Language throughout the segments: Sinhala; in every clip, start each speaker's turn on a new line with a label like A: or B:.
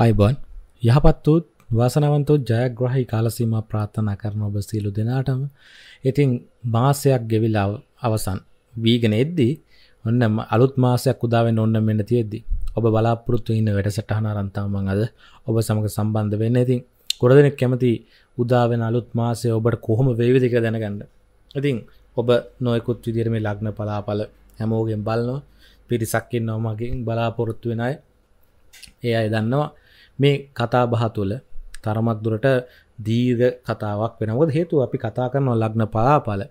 A: අයිබන් යහපත්තුත් වාසනවන්තෝ ජයග්‍රහහි කාලසීම ප්‍රාථනා කරන ඔබ සීලු දෙනාටම ඉතිං මාසයක් ගෙවිලා අවසන් වීගෙන එද්දී ඔන්න අලුත් මාසයක් උදාවෙන් ඔන්න මෙන්න තියෙද්දි ඔබ බලාපොරොත්තු ඉන්න වැඩසටහන අරන්තාමන් අද ඔබ සමඟ සම්බන්ධ වෙන්න ඉතින් කොරදෙනෙක් කැමති උදාවෙන අලුත් මාසය ඔබට කොහොම වේවිදික දැනගන්න ඉතිං ඔබ නොයකුත් විදිරම ලග්න පලාපල හැමෝගෙන් බලනවා පිරිසක්කින් නොමගින් බලාපොරොත්තු වෙනයි ඒ අය දන්නවා මේ කතාබහ තුළ තරමක් දුරට දීර්ග කතාවක් වෙනවද හේතු අපි කතා කරනවා ලග්න පාපල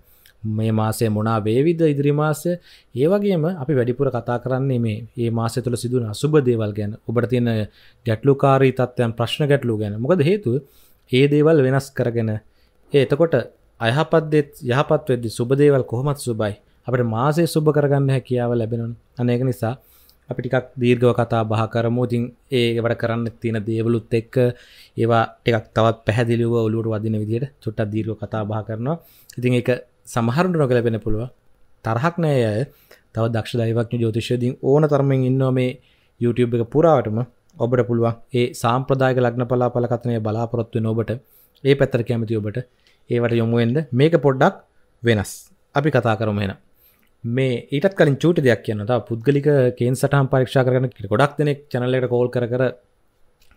A: මේ මාසේ මොනා වේවිද ඉදිරි මාසය ඒවගේම අපි වැඩිපුර කතා කරන්නේ මේ ඒ මාස තුළ සිදුවන අසුබ දේවල් ගැන ඔබට තියෙන ගැටලුකාරී තත්ත්වයන් ප්‍රශ්න ගැටලු ගැන මොකද හේතුව ඒ දේවල් වෙනස් කරගෙන එතකොට අයහපත්දෙත් යහපත් වෙද්දි සුබ දේවල් කොහොමත් සුබයි අපට මාසේ සුබ කරගන්න හැකියාව ලැබෙනවන අනේක නිසා අපිටිකක් දීර්ගව කතා බහ කරමෝතින් ඒ වැඩ කරන්න තියෙන දේවලුත් එක්ක ඒවා ටෙක් තවත් පැහැදිලිව ඔලුවට වදින විදියට චුට්ටක් දීර්ග කතා බහ කරනවා ඉතින් එක සමහරුට නොකලපෙන පුළුව තරහක් නෑය තව දක්ෂ දයිවක්න ජෝතිෂයදී ඕන තරමින් ඉන්නවා මේ YouTube එක පුරාවටම ඔබට පුළුවන් ඒ සාම්ප්‍රදායක ලග්න පලා පලකතනය බලාපොරොත්ව නොබට ඒ පැත්තර කැමති ඔබට ඒවට යොමුුවෙන්ද මේක පොඩ්ඩක් වෙනස් අපි කතා කරමෙන මේ ඊටත් කලින් චූටි දෙයක් කියන්නට පුද්ගලික කේන් සටහම් පරීක්ෂා කරන ගොඩක් දෙනෙක් චනලට කෝල් කර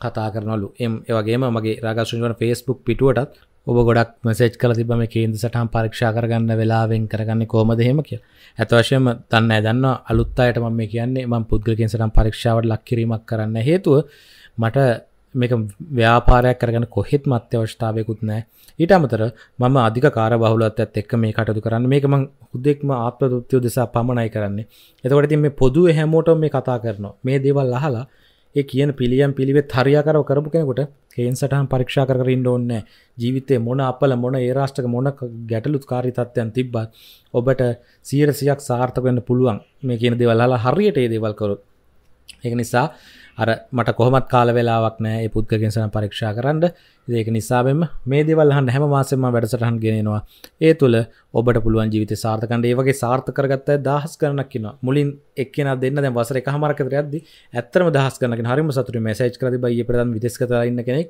A: කතා කරනලු එම් ඒවගේම මගේ රාගශුවන් ෆස්බුක් පිටුවටත් ඔබ ගොඩක් මසේච් කල තිබම කේන්ද සටහම් පරීක්ෂා කරගන්න වෙලාවෙන් කරගන්න කෝමදහෙම කිය ඇතවශයම තන්න ඇදන්න අලුත් අයට ම මේ කියන්නේ ම පුද්ගලකෙන් සටම් පරීක්ෂාවට ලක්කිරීමක් කරන්න හේතුව මට මේක ව්‍යාපාරයක් කරගන්න කොහෙත් මත්‍ය අවශ්ථාවයකුත් නෑ ඊට අමතර මම අධික කාර බහුලත්වයක් එක්ක මේ කටයුතු කරන්න මේක මං හුදෙක්ම ආත්මෘත්තිය දෙසා පමණයි කරන්නේ එතකොට ඉතින් මේ පොදුවේ හැමෝටම මේ කතා කරනවා මේ දේවල් අහලා ඒ කියන පිළියම් පිළිවෙත් හරියාකාරව කරපු කෙනෙකුට හේන් සටහන් පරීක්ෂා කර කර ඉන්න ඕනේ ජීවිතේ මොන අපල මොන ඒ රාෂ්ටක මොන ගැටලුකාරී තත්ත්වයන් තිබ්බත් ඔබට 100%ක් සාර්ථක වෙන්න පුළුවන් මේ කියන දේවල් අහලා හරියට ඒ දේවල් කරොත් ඒක නිසා අර මට කොහොමත් කාල වෙලාවක් නෑ පුද්ගගෙන්සන පරීක්ෂා කරන්න ඒක නිසාබෙම මේ දෙවල්හන් හැම මාසෙම වැඩසටහන් ගෙනෙනවා ඒ තුළ ඔබට පුළුවන් ජීවිත සාර්ථකන්ඩ ඒ වගේ සාර්ථකරගත්ත දහස් කරනක් කියන මුලින් එක්කෙන දෙන්න දැ වසර හමරකතර ඇද ඇත්තම දහස් කන හරිම සතුර මසේච් කර බයි ප්‍රදන් විදෙස්කතරන්න කෙනෙක්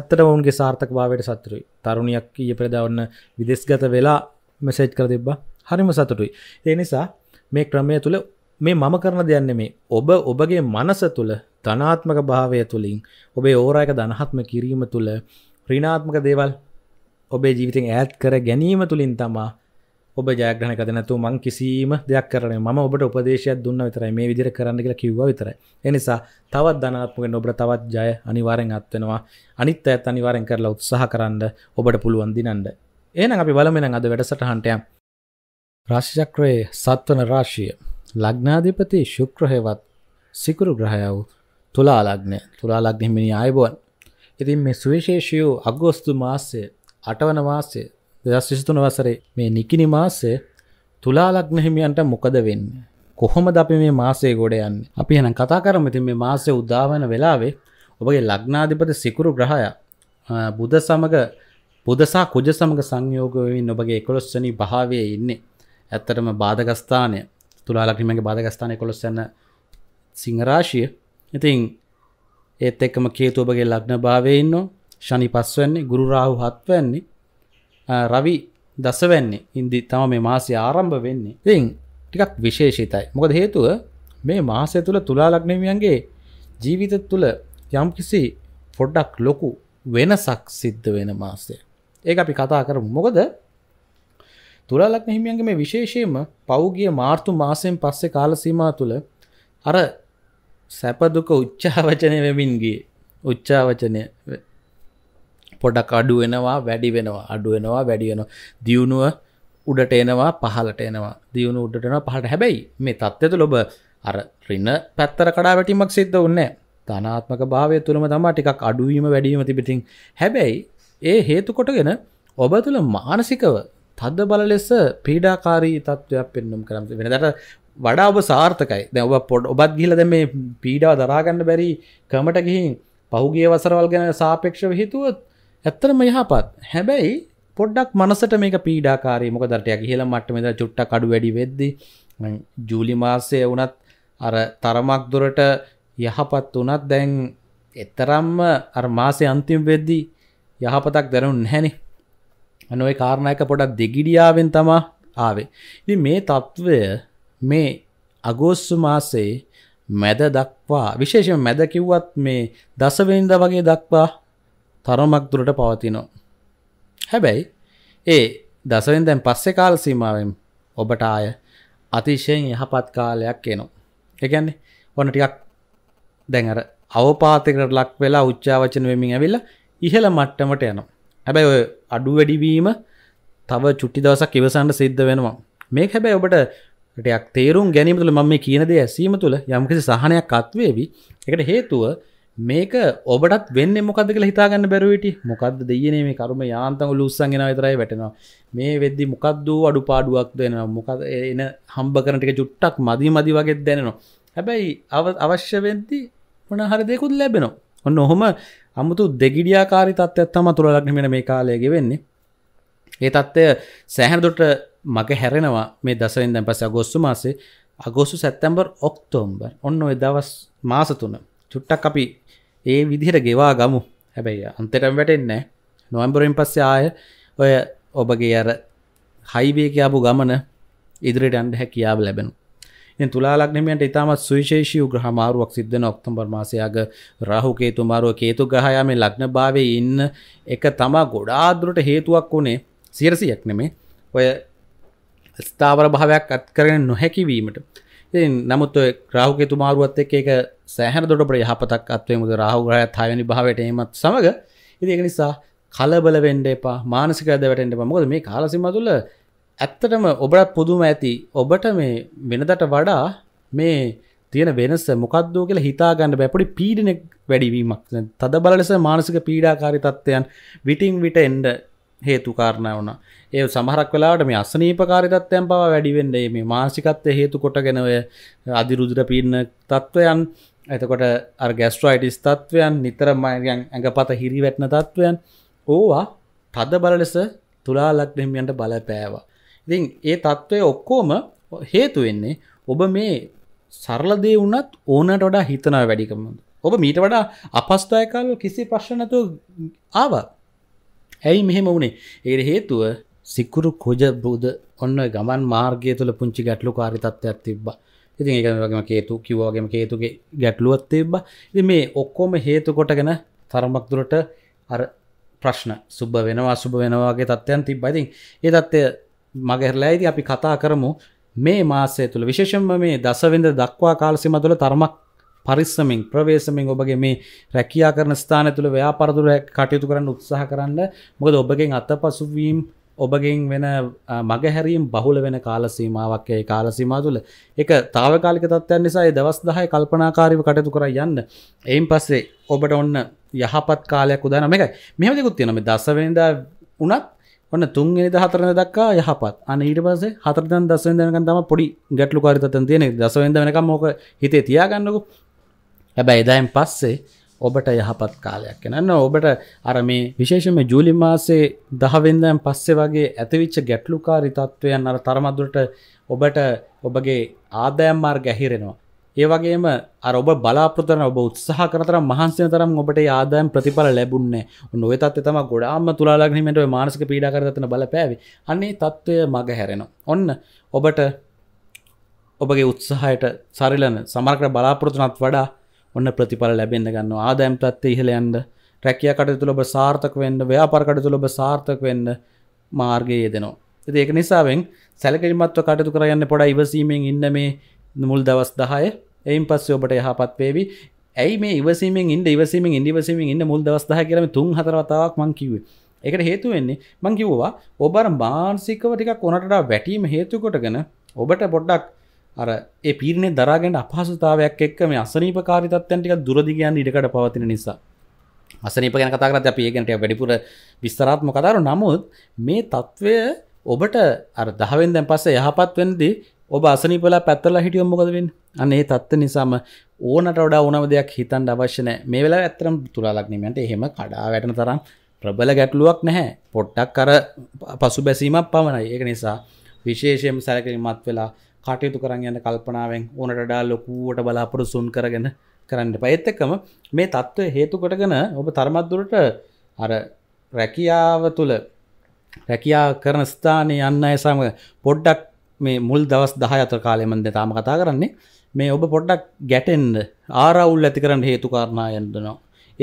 A: ඇත්තට ඔවුන්ගේ සාර්ථක භාවයට සතුරුයි තරුණයක් ඒ ප්‍රදවන්න විදෙස්ගත වෙලා මෙසේජ් කර තිබ්බා හරිම සතුටුයි ඒ නිසා මේ ක්‍රමය තුළ මේ මම කරන දෙයන්න මේ ඔබ ඔබගේ මනස තුළ ධනාත්මක භාවය තුළින් ඔබේ ඕරයක ධනහත්ම කිරීම තුළ රිනාත්මක දේවල් ඔබේ ජීවිතෙන් ඈත් කර ගැනීම තුළින් තමා ඔබ ජයග්‍රහණ කර නැතු මං කිසිම දෙයක් කරන්නේ මම ඔබට උපදේශයක් දුන්න විතරයි මේ විදිහට කරන්න කියලා කිව්වා විතරයි ඒ නිසා තවත් ධනාත්මක වෙන්න ඔබට තවත් ජය අනිවාර්යෙන් අත් වෙනවා අනිත් අයත් අනිවාර්යෙන් කරලා උත්සාහ කරන්න ඔබට පුළුවන් දිනන්න එහෙනම් අපි බලමු නම් අද වැඩසටහනට යම් රාශි චක්‍රයේ සත්වන රාශිය ලග්නාධිපති ශුක්‍ර හේවත් සිකුරු ග්‍රහය වූ තුලා ලග්නය. තුලා ලග්න හිමිනි ආයුබෝවන්. ඉතින් මේ සුවිශේෂී වූ අගෝස්තු මාසයේ 8 වන මාසයේ 2023 වසරේ මේ නිකිනි මාසයේ තුලා ලග්න හිමියන්ට මොකද වෙන්නේ? කොහොමද අපි මේ මාසයේ ගොඩ යන්නේ? අපි එහෙනම් කතා කරමු. ඉතින් මේ මාසයේ උදා වෙන වෙලාවේ ඔබගේ ලග්නාධිපති සිකුරු ග්‍රහය බුධ සමග බුධ සහ කුජ සමග සංයෝග වෙමින් ඔබගේ 11 වෙනි භාවයේ ඉන්නේ. ඇත්තටම බාධක ස්ථානය තුලාලක්නිමගේ බාධගස්ථානය කොළොස් යන්න සිංහරාශිය ඉතින් ඒත් එක්කම කේතුවබගේ ලග්න භාවයන්න ශනි පස්වන්නේ ගුරුරාහු හත්වන්නේ රවි දසවැන්නේ ඉන්දි තම මේ මාසය ආරම්භ වෙන්නේ ඉතින් ටිකක් විශේෂිතයි මොකද හේතුව මේ මාසය තුළ තුලාලක්නමියන්ගේ ජීවිත තුළ යම් කිසි පොඩ්ඩක් ලොකු වෙනසක් සිද්ධ වෙන මාසය ඒ අපි කතා කරමු මොකද තුලාලග්න හිමියන්ගේ මේ විශේෂයෙන්ම පෞගිය මාර්තු මාසයෙන් පස්සේ කාලසීමා තුළ අර සැපදුක උච්චාවචනය වෙමින්ගේ උච්චාවචනය පොඩක් අඩු වෙනවා වැඩි වෙනවා අඩු වෙනවා වැඩි වෙනවා දියුණුව උඩට එනවා පහලට එනවා දියුණු උඩට එනවා පහට හැබැයි මේ තත්ත්වයට ලොබ අර රින පැත්තර කඩා වැටීමක් සිද්ධ වන්නේ ධනාත්මක භාවය තුළම තමා ටිකක් අඩුවීම වැඩීම තිබිතින් හැබැයි ඒ හේතු කොටගෙන ඔබ තුළ මානසිකව තද බල ලෙස පීඩාකාරී තත්ත්වයක් පෙන්නුම් කරම් වෙනදට වඩා ඔබ සාර්ථකයි දැව පොඩ් ඔබත් ගිලද මේ පීඩාව දරාගන්න බැරි කමට ගිහින් පහුගේ වසරවල් ගැන සාපේක්ෂව හිතුවත් ඇත්තරම යහපත් හැබැයි පොඩ්ඩක් මනසට මේක පීඩාකාරී මොක දරටය කියල මට මෙද චුට්ට කඩු වැඩි වෙද්දි ජූලි මාසය වනත් අර තරමක් දුරට යහපත් වනත් දැන් එතරම්ම අර මාසය අන්තිම් වෙද්දී යහපතක් දැනුන් හැනේ නොයි කාරණයක පොඩක් දෙගිඩියාවෙන් තමා ආවේ. ඉ මේ තත්ත්වය මේ අගෝස්තු මාසේ මැද දක්වා විශේෂ මැද කිව්වත් මේ දසවෙන්ද වගේ දක්වා තරමක් දුරට පවතිනෝ. හැබැයි ඒ දසවෙන්දැන් පස්සෙ කාල සීමාවෙන් ඔබට ආය අතිශයෙන් යහපත් කාලයක් එනවා. එකන්නේ ඔන්න ටිකක් දැන් අර අවපාතකට ලක් වෙලා උච්චාවචන වෙමින් ඇවිල්ලා ඉහළ මට්ටමට යනවා. හැබැයි අඩු වැඩිවීම තව චුට්ටි දවසක් ඉවසන්න සිද්ධ වෙනවා මේ හැබැයි ඔබට ටයක් තේරුම් ගැනීම තුළ මම කියනද ඇසීම තුළ යම්කිසි සහනයක් අත්වේවි එකට හේතුව මේක ඔබටත් වෙන්න මොකද කියලා හිතාගන්න බැරුවට මොකක්ද දෙයනේ මේ කරුම යාන්තම ලුස්සන්ගෙන විතරයි වැටෙනවා මේ වෙද්දි මොකක්ද අඩු පාඩුවක් දෙනවා මොකද එන හම්බ කරන ටික චුට්ටක් මදි මදි වගේ දැනෙනවා හැබැයි අවශ්‍ය වෙද්දි මොන හරි දෙයකුත් ලැබෙනවා ඔන්න ඔහොම අමුතු දෙගිඩියාකාරි තත්ත්වත් තම තුළලක්නමෙන මේ කාලයගේ වෙන්නේ ඒ තත්ත්වය සෑහනදොට මග හැරෙනවා මේ දසරින් දැන් පස අගොස්සු මාසේ අගොස්සු සැත්තැම්බර් ඔක්තෝම්බර් ඔන්න ඔය දවස් මාසතුන චුට්ටක් අපි ඒ විදිහට ගෙවා ගමු හැබැයි අන්තරම් වැටෙන්නේ නොවම්බරින් පස්සේ ආය ඔය ඔබගේ අර හයිවේකයාපු ගමන ඉදිරිට අන්ඩ හැකියාව ලැබෙනු ඉතින් තුලා ලග්නමයන්ට ඉතාමත් සුවිශේෂී ග්‍රහ මාරුවක් සිද්ධ වෙන ඔක්තෝබර් මාසයක රාහු කේතු මාරුව කේතු ග්‍රහයා මේ ලග්න භාවයේ ඉන්න එක තමා ගොඩාක් දුරට හේතුවක් උනේ 100ක් නෙමෙයි ඔය ස්ථාවර භාවයක් අත්කරගෙන නොහැකි වීමට ඉතින් නමුත් ඔය රාහු කේතු මාරුවත් එක්ක ඒක සෑහෙන දුරට යහපතක් අත්වේ මොකද රාහු ග්‍රහයත් 6 වෙනි භාවයට එීමත් සමග ඉතින් ඒක නිසා කලබල වෙන්න එපා මානසික ඇද වැටෙන්න එපා මොකද මේ කාලසීමාව තුළ ඇත්තටම ඔබට පුදුම ඇති ඔබට මේ වෙනදට වඩා මේ තියෙන වෙනස මොකක්දෝ කියලා හිතාගන්න බැපොඩි පීඩනෙක් වැඩිවීමක් තද බලලෙස මානසික පීඩාකාරි තත්ත්වයන් විටිං විට එන්ඩ හේතුකාරණය වුණ ඒ සමහරක් වෙලාට මේ අසනීපකාරි තත්ත්වයන් පවා වැඩිවෙන්ඩේ මේ මානසිකත්වය හේතු කොටගෙනවය අධිරුදුර පීන්න තත්ත්වයන් එතකොට අර් ගැස්ට්‍රයිටිස් තත්ත්වයන් නිතර මයගන් ඇඟපත හිරිවැටන තත්ත්වයන් ඕවා තද බලලෙස තුලාලක්නෙමියන්ට බලපෑවා ති ඒ තත්ත්වය ඔක්කෝම හේතු වෙන්නේ ඔබ මේ සරලදේ වනත් ඕනට වඩා හිතනා වැඩිකම ඔබ මීට වඩා අපස්ථායකාල කිසි ප්‍රශ්නතු ආව ඇයි මෙහෙම වුණේ ඒයට හේතුව සික්කුරු කොජ බුද ඔන්න ගමන් මාර්ගය තුළ පුංචි ගැටලු කාරිතත්වයක් තිබ්බා ඉතින් ඒ වගේම කේතු කිවවාගේම කේතුගේ ගැටලුවත් තිබ්බ ඉති මේ ඔක්කොම හේතු කොටගෙන තරමක් දුරට අර ප්‍රශ්න සුබ වෙනවා සුබ වෙනවාගේ තත්ත්යන් තිබ්බයිතින් ඒ තත්ත්වය මගරලා ඇති අපි කතා කරමු මේ මාසය තුළ විශේෂම මේ දසවෙන්ද දක්වා කාලසිම තුළ තර්මක් පරිස්සමින් ප්‍රවේශමින් ඔබගේ මේ රැකයා කරන ස්ථාන තුළ ව්‍යාපරතුර කටයුතු කරන්න උත්සාහ කරන්න මොකද ඔබගෙන් අත පසුවීම් ඔබගෙන් වෙන මගහැරීම් බහුල වෙන කාලසීමාවක් ඒ කාලසීමා තුළ එක තාවකාලික තත්ත්වයන් නිසා ඒ දවස් 10 කල්පනාකාරීව කටයුතු කර යන්න. එයින් පස්සේ ඔබට ඔන්න යහපත් කාලයක් උදානම් එකයි. මෙහෙම දෙකුත් තියෙනවා මේ දසවෙනිදා උනත් ඔන්න තුන්ගෙන දහතරන දක්කා යහපත් අන ඊට පස හතරදන් දසෙන් දෙනක තම පොඩි ගැටලු කාරිතතන් තියෙන දසවෙන්ද වෙනක මෝක හිතේ තියාගන්නකු හැබැයි එදායින් පස්සේ ඔබට යහපත් කාලයක් එනන්න ඔබට අර මේ විශේෂම ජූලි මාසේ දහවෙන්දයන් පස්සේ වගේ ඇතිවිච්ච ගැටලුකාරි තත්ත්වයන් අර තරමදුරට ඔබට ඔබගේ ආදයම් මාර් ගැහිරෙනවා ඒ වගේම අරඔබ බලාපොතන ඔබ උත්සාහ කරතර මහන්සය තරම් ඔබට ආදායම් ප්‍රතිඵල ලැබුන්නේ නොවතත් එතම ගොඩාම තුලාලක්නීමට මානසික පීඩා කරතන බල පැවි අන්නේ තත්ත්වය මග හැරෙන ඔන්න ඔබට ඔබගේ උත්සාහයට සරිලන සමරකට බලාපොරතුනත් වඩා ඔන්න ප්‍රතිඵල ලැබෙන්න්න ගන්න ආදායම් තත්වේ ඉහළයන්ද රැකිය කට තුළබ සාර්ථක වෙන්න ව්‍යාපරකට තුළබ සාර්ථක වෙන්න මාර්ගය යෙදෙනවා. ඇති ඒක නිසාවෙන් සැලකිරිමත්ව කටතු කරයන්න පොඩ ඉවසීමෙන් ඉන්න මේ මුල් දවස් දහය එයින් පස්සේ ඔබට යහපත් වේවි ඇයි මේ ඉවසීමෙන් ඉන්න ඉවසීමෙන් ඉන්දිවසීමෙන් ඉන්න මුල් දවස් 10 කියලා මේ තුන් හතර වතාවක් මං කිව්වේ ඒකට හේතු වෙන්නේ මං කිව්වා ඔබ අර මානසිකව ටිකක් උනටට වැටීම හේතු කොටගෙන ඔබට පොඩ්ඩක් අර ඒ පීරණය දරාගෙන අපහසුතාවයක් එක්ක මේ අසනීප කාරිතත්වයන් ටික දුරදිගයන් ඉඩකට පවතින නිසා අසනීප ගැන කතා කරත් අපි ඒකනට වැඩිපුර විස්තරාත්මක කතාරු නමුත් මේ తත්වය ඔබට අර 10 වෙනිදන් පස්සේ යහපත් වෙනදී ඔබ අසනිපලා පැත්තල හිටියම් මොකද වෙන්න අනේ තත්ත නිසාම ඕනට වඩා ඕනම දෙයක් හිතන් අවශ්‍යනය මේ වෙලා ඇත්තරම් තුලාලක්නීමට එහෙම කඩා වැටන තරම් ප්‍රබල ගැටලුවක් නැහැ පොට්ටක් කර පසු බැසීමක් පමණයි ඒක නිසා විශේෂයෙන් සැලකිරීමත් වෙලා කටයුතු කරන්න යන කල්පනාවෙන් ඕනට ඩා ලොකුවට බලාපොරොසුන් කරගෙන කරන්න පයත්තකම මේ තත්ත්ව හේතු කොටගෙන ඔබ තර්මත්දුරට අර රැකියාව තුළ රැකයා කරන ස්ථානය යන්න ඇසම පොඩ්ඩක් මේ මුල් දවස් දහ අතර කාලයමන්ද තාම කතා කරන්නේ මේ ඔබ පොඩ්ඩක් ගැටෙන්ඩ ආරවුල් ඇති කරන්න හේතු කාරණා යන්දනවා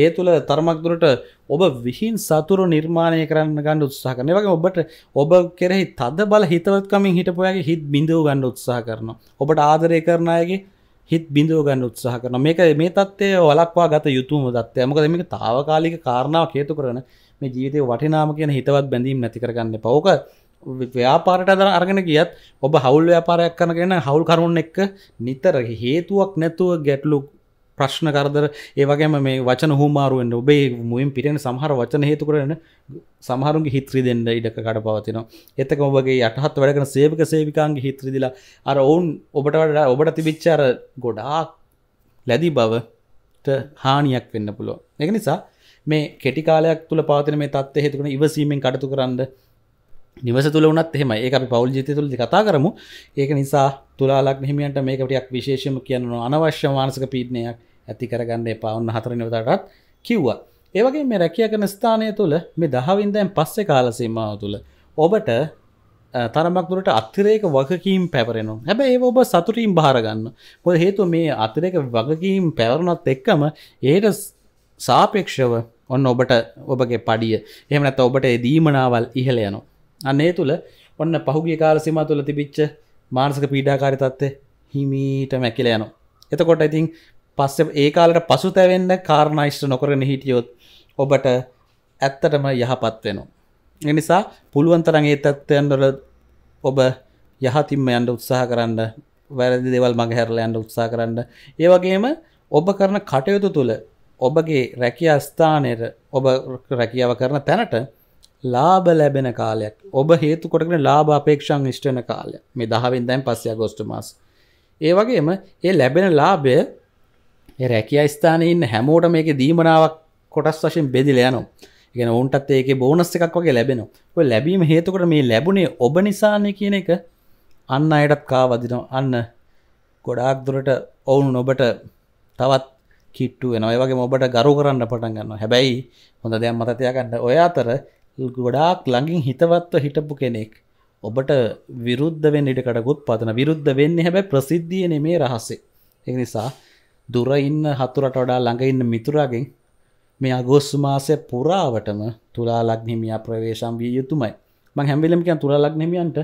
A: ඒ තුළ තර්මක්දුරට ඔබ විහින් සතුරු නිර්මාණය කරන්න ගන්න උත්සාහ කරන වගේ ඔබට ඔබ කෙරෙහි තද බල හිතවත්කමින් හිටපුයාගේ හිත් බිඳූ ගන්න උත්සාහ කරනවා ඔබට ආදරය කරනයගේ හිත් බිඳුව ගන්න උත්සාහ කරන මේක මේ තත්වය වලක්වා ගත යුතුම දත්වය මොකද මේක තාවකාලික කාරණාව හේතු කරන මේ ජීවිතය වටිනාම කියන හිතවත් බැඳීම් නැතිකරගන්න පවක ව්‍යාපාරට අදර අරගෙන ගියත් ඔබ හවුල් ව්‍යාපාරයක් කරනගෙන හවුල් කරුණ එක්ක නිතර හේතුවක් නැතුව ගැටලු ප්‍රශ්න කරදර ඒවගේම මේ වචන හෝමාරුවෙන් ඔබේ මුයින් පිරෙන සහර වචන හේතු කරන සමහරුන්ගේ හිත්‍රි දෙන්න ඉඩක කඩ පවතිනවා එතක ඔබගේ යටහත් වැඩකන සේවක සේවිකාන්ගේ හිත්‍රදිලා අර ඔවුන් ඔබට වඩ ඔබට තිබිච්චාර ගොඩාක් ලැදි බවට හානියක් වෙන්න පුළුව එක නිසා මේ කෙටිකාලයක් තුළ පාතින මේ තත්ව හේතුකන ඉවසීමෙන් කටතු කරන්න නිවස තුළ වනත් එහෙම ඒ අපි පවල් ජිත තුළදි කතා කරමු ඒක නිසා තුලාලක් හිමියන්ට මේකටයක් විශේෂම කියනවා අනවශ්‍ය මානසක පීඩනයක් ඇති කරගන්න පවන්න හතර නිවතටත් කිව්වා. ඒවගේ මේ රැකිය කරන ස්ථානය තුළ මේ දහවින්දැන් පස්සෙ කාලසීමාව තුළ ඔබට තරමක් දුරට අත්තිරේක වගකීම් පැවරෙනවා හැබ ඒ ඔබ සතුටින් භාරගන්න පොද හේතු මේ අතිරේක වගකීම් පැවරුණත් එක්කම ඒට සාපේක්ෂව ඔන්න ඔබට ඔබගේ පඩිය එහමනත් ඔබට දීමනාවල් ඉහළ යනවා අන්නේ තුළ ඔන්න පහුගේ කාලසිම තුළ තිබිච්ච මානසක පීඩාකාරිතත්ව හිමීට මැකිල යනු. එතකොට ඉතින් පස්ස ඒ කාලට පසු තැවෙන්න කාරණයිශ්ට නොකරන හිටියොත් ඔබට ඇත්තටම යහපත් වෙනවා. එනිසා පුළුවන්තරන්ගේ තත්ත්වයන්ඩල ඔබ යහතිම යන්ඩ උත්සාහ කරන්න වැරදි දෙවල් මගහැරල යන්ඩ උත්සා කරන්න ඒවගේම ඔබ කරන කටයුතු තුළ ඔබගේ රැකිය අස්ථානයට ඔබ රැකියාව කරන තැනට ලාබ ලැබෙන කාලයක් ඔබ හේතු කොටගෙන ලාබ අපේක්ෂන් ෂ්ටන කාලය මේ දහවෙන් දැන් පස්සය ගොස්ටුමස් ඒ වගේම ඒ ලැබෙන ලාභය රැකිය ස්ථානය ඉන්න හැමෝට මේක දීමනාවක් කොටස් වශයෙන් බෙදිල යනු ගෙන ඔන්ටත් ඒක බෝනස් එකක් වගේ ලැබෙන ඔය ලැබීම හේතුකොට මේ ලැබුණේ ඔබ නිසානය කියන එක අන්න අයටත් කාවදිනවා අන්න ගොඩාක් දුරට ඔවුන් ඔබට තවත් කිට්ටු වෙන ඔය වගේ ඔබට ගරු කරන්න පටන් ගන්න හැබැයි හොඳ දෙයක් මතතියාගන්න ඔය අතර ගොඩාක් ළඟින් හිතවත්ව හිටපු කෙනෙක් ඔබට විරුද්ධ වෙන් ඉඩකටකුත් පතන විරුද්ධ වෙන්න හැබැ ප්‍රසිද්ධියන මේ රහස්සේ එක නිසා දුර ඉන්න හතුරට වඩා ළඟ ඉන්න මිතුරාගෙන් මේ අගෝස්තු මාසය පුරාවටම තුලා ලක්නිමියා ප්‍රවේශම් විය යුතුමයි මං හැම්විලමිකන් තුලා ලක්නෙමියන්ට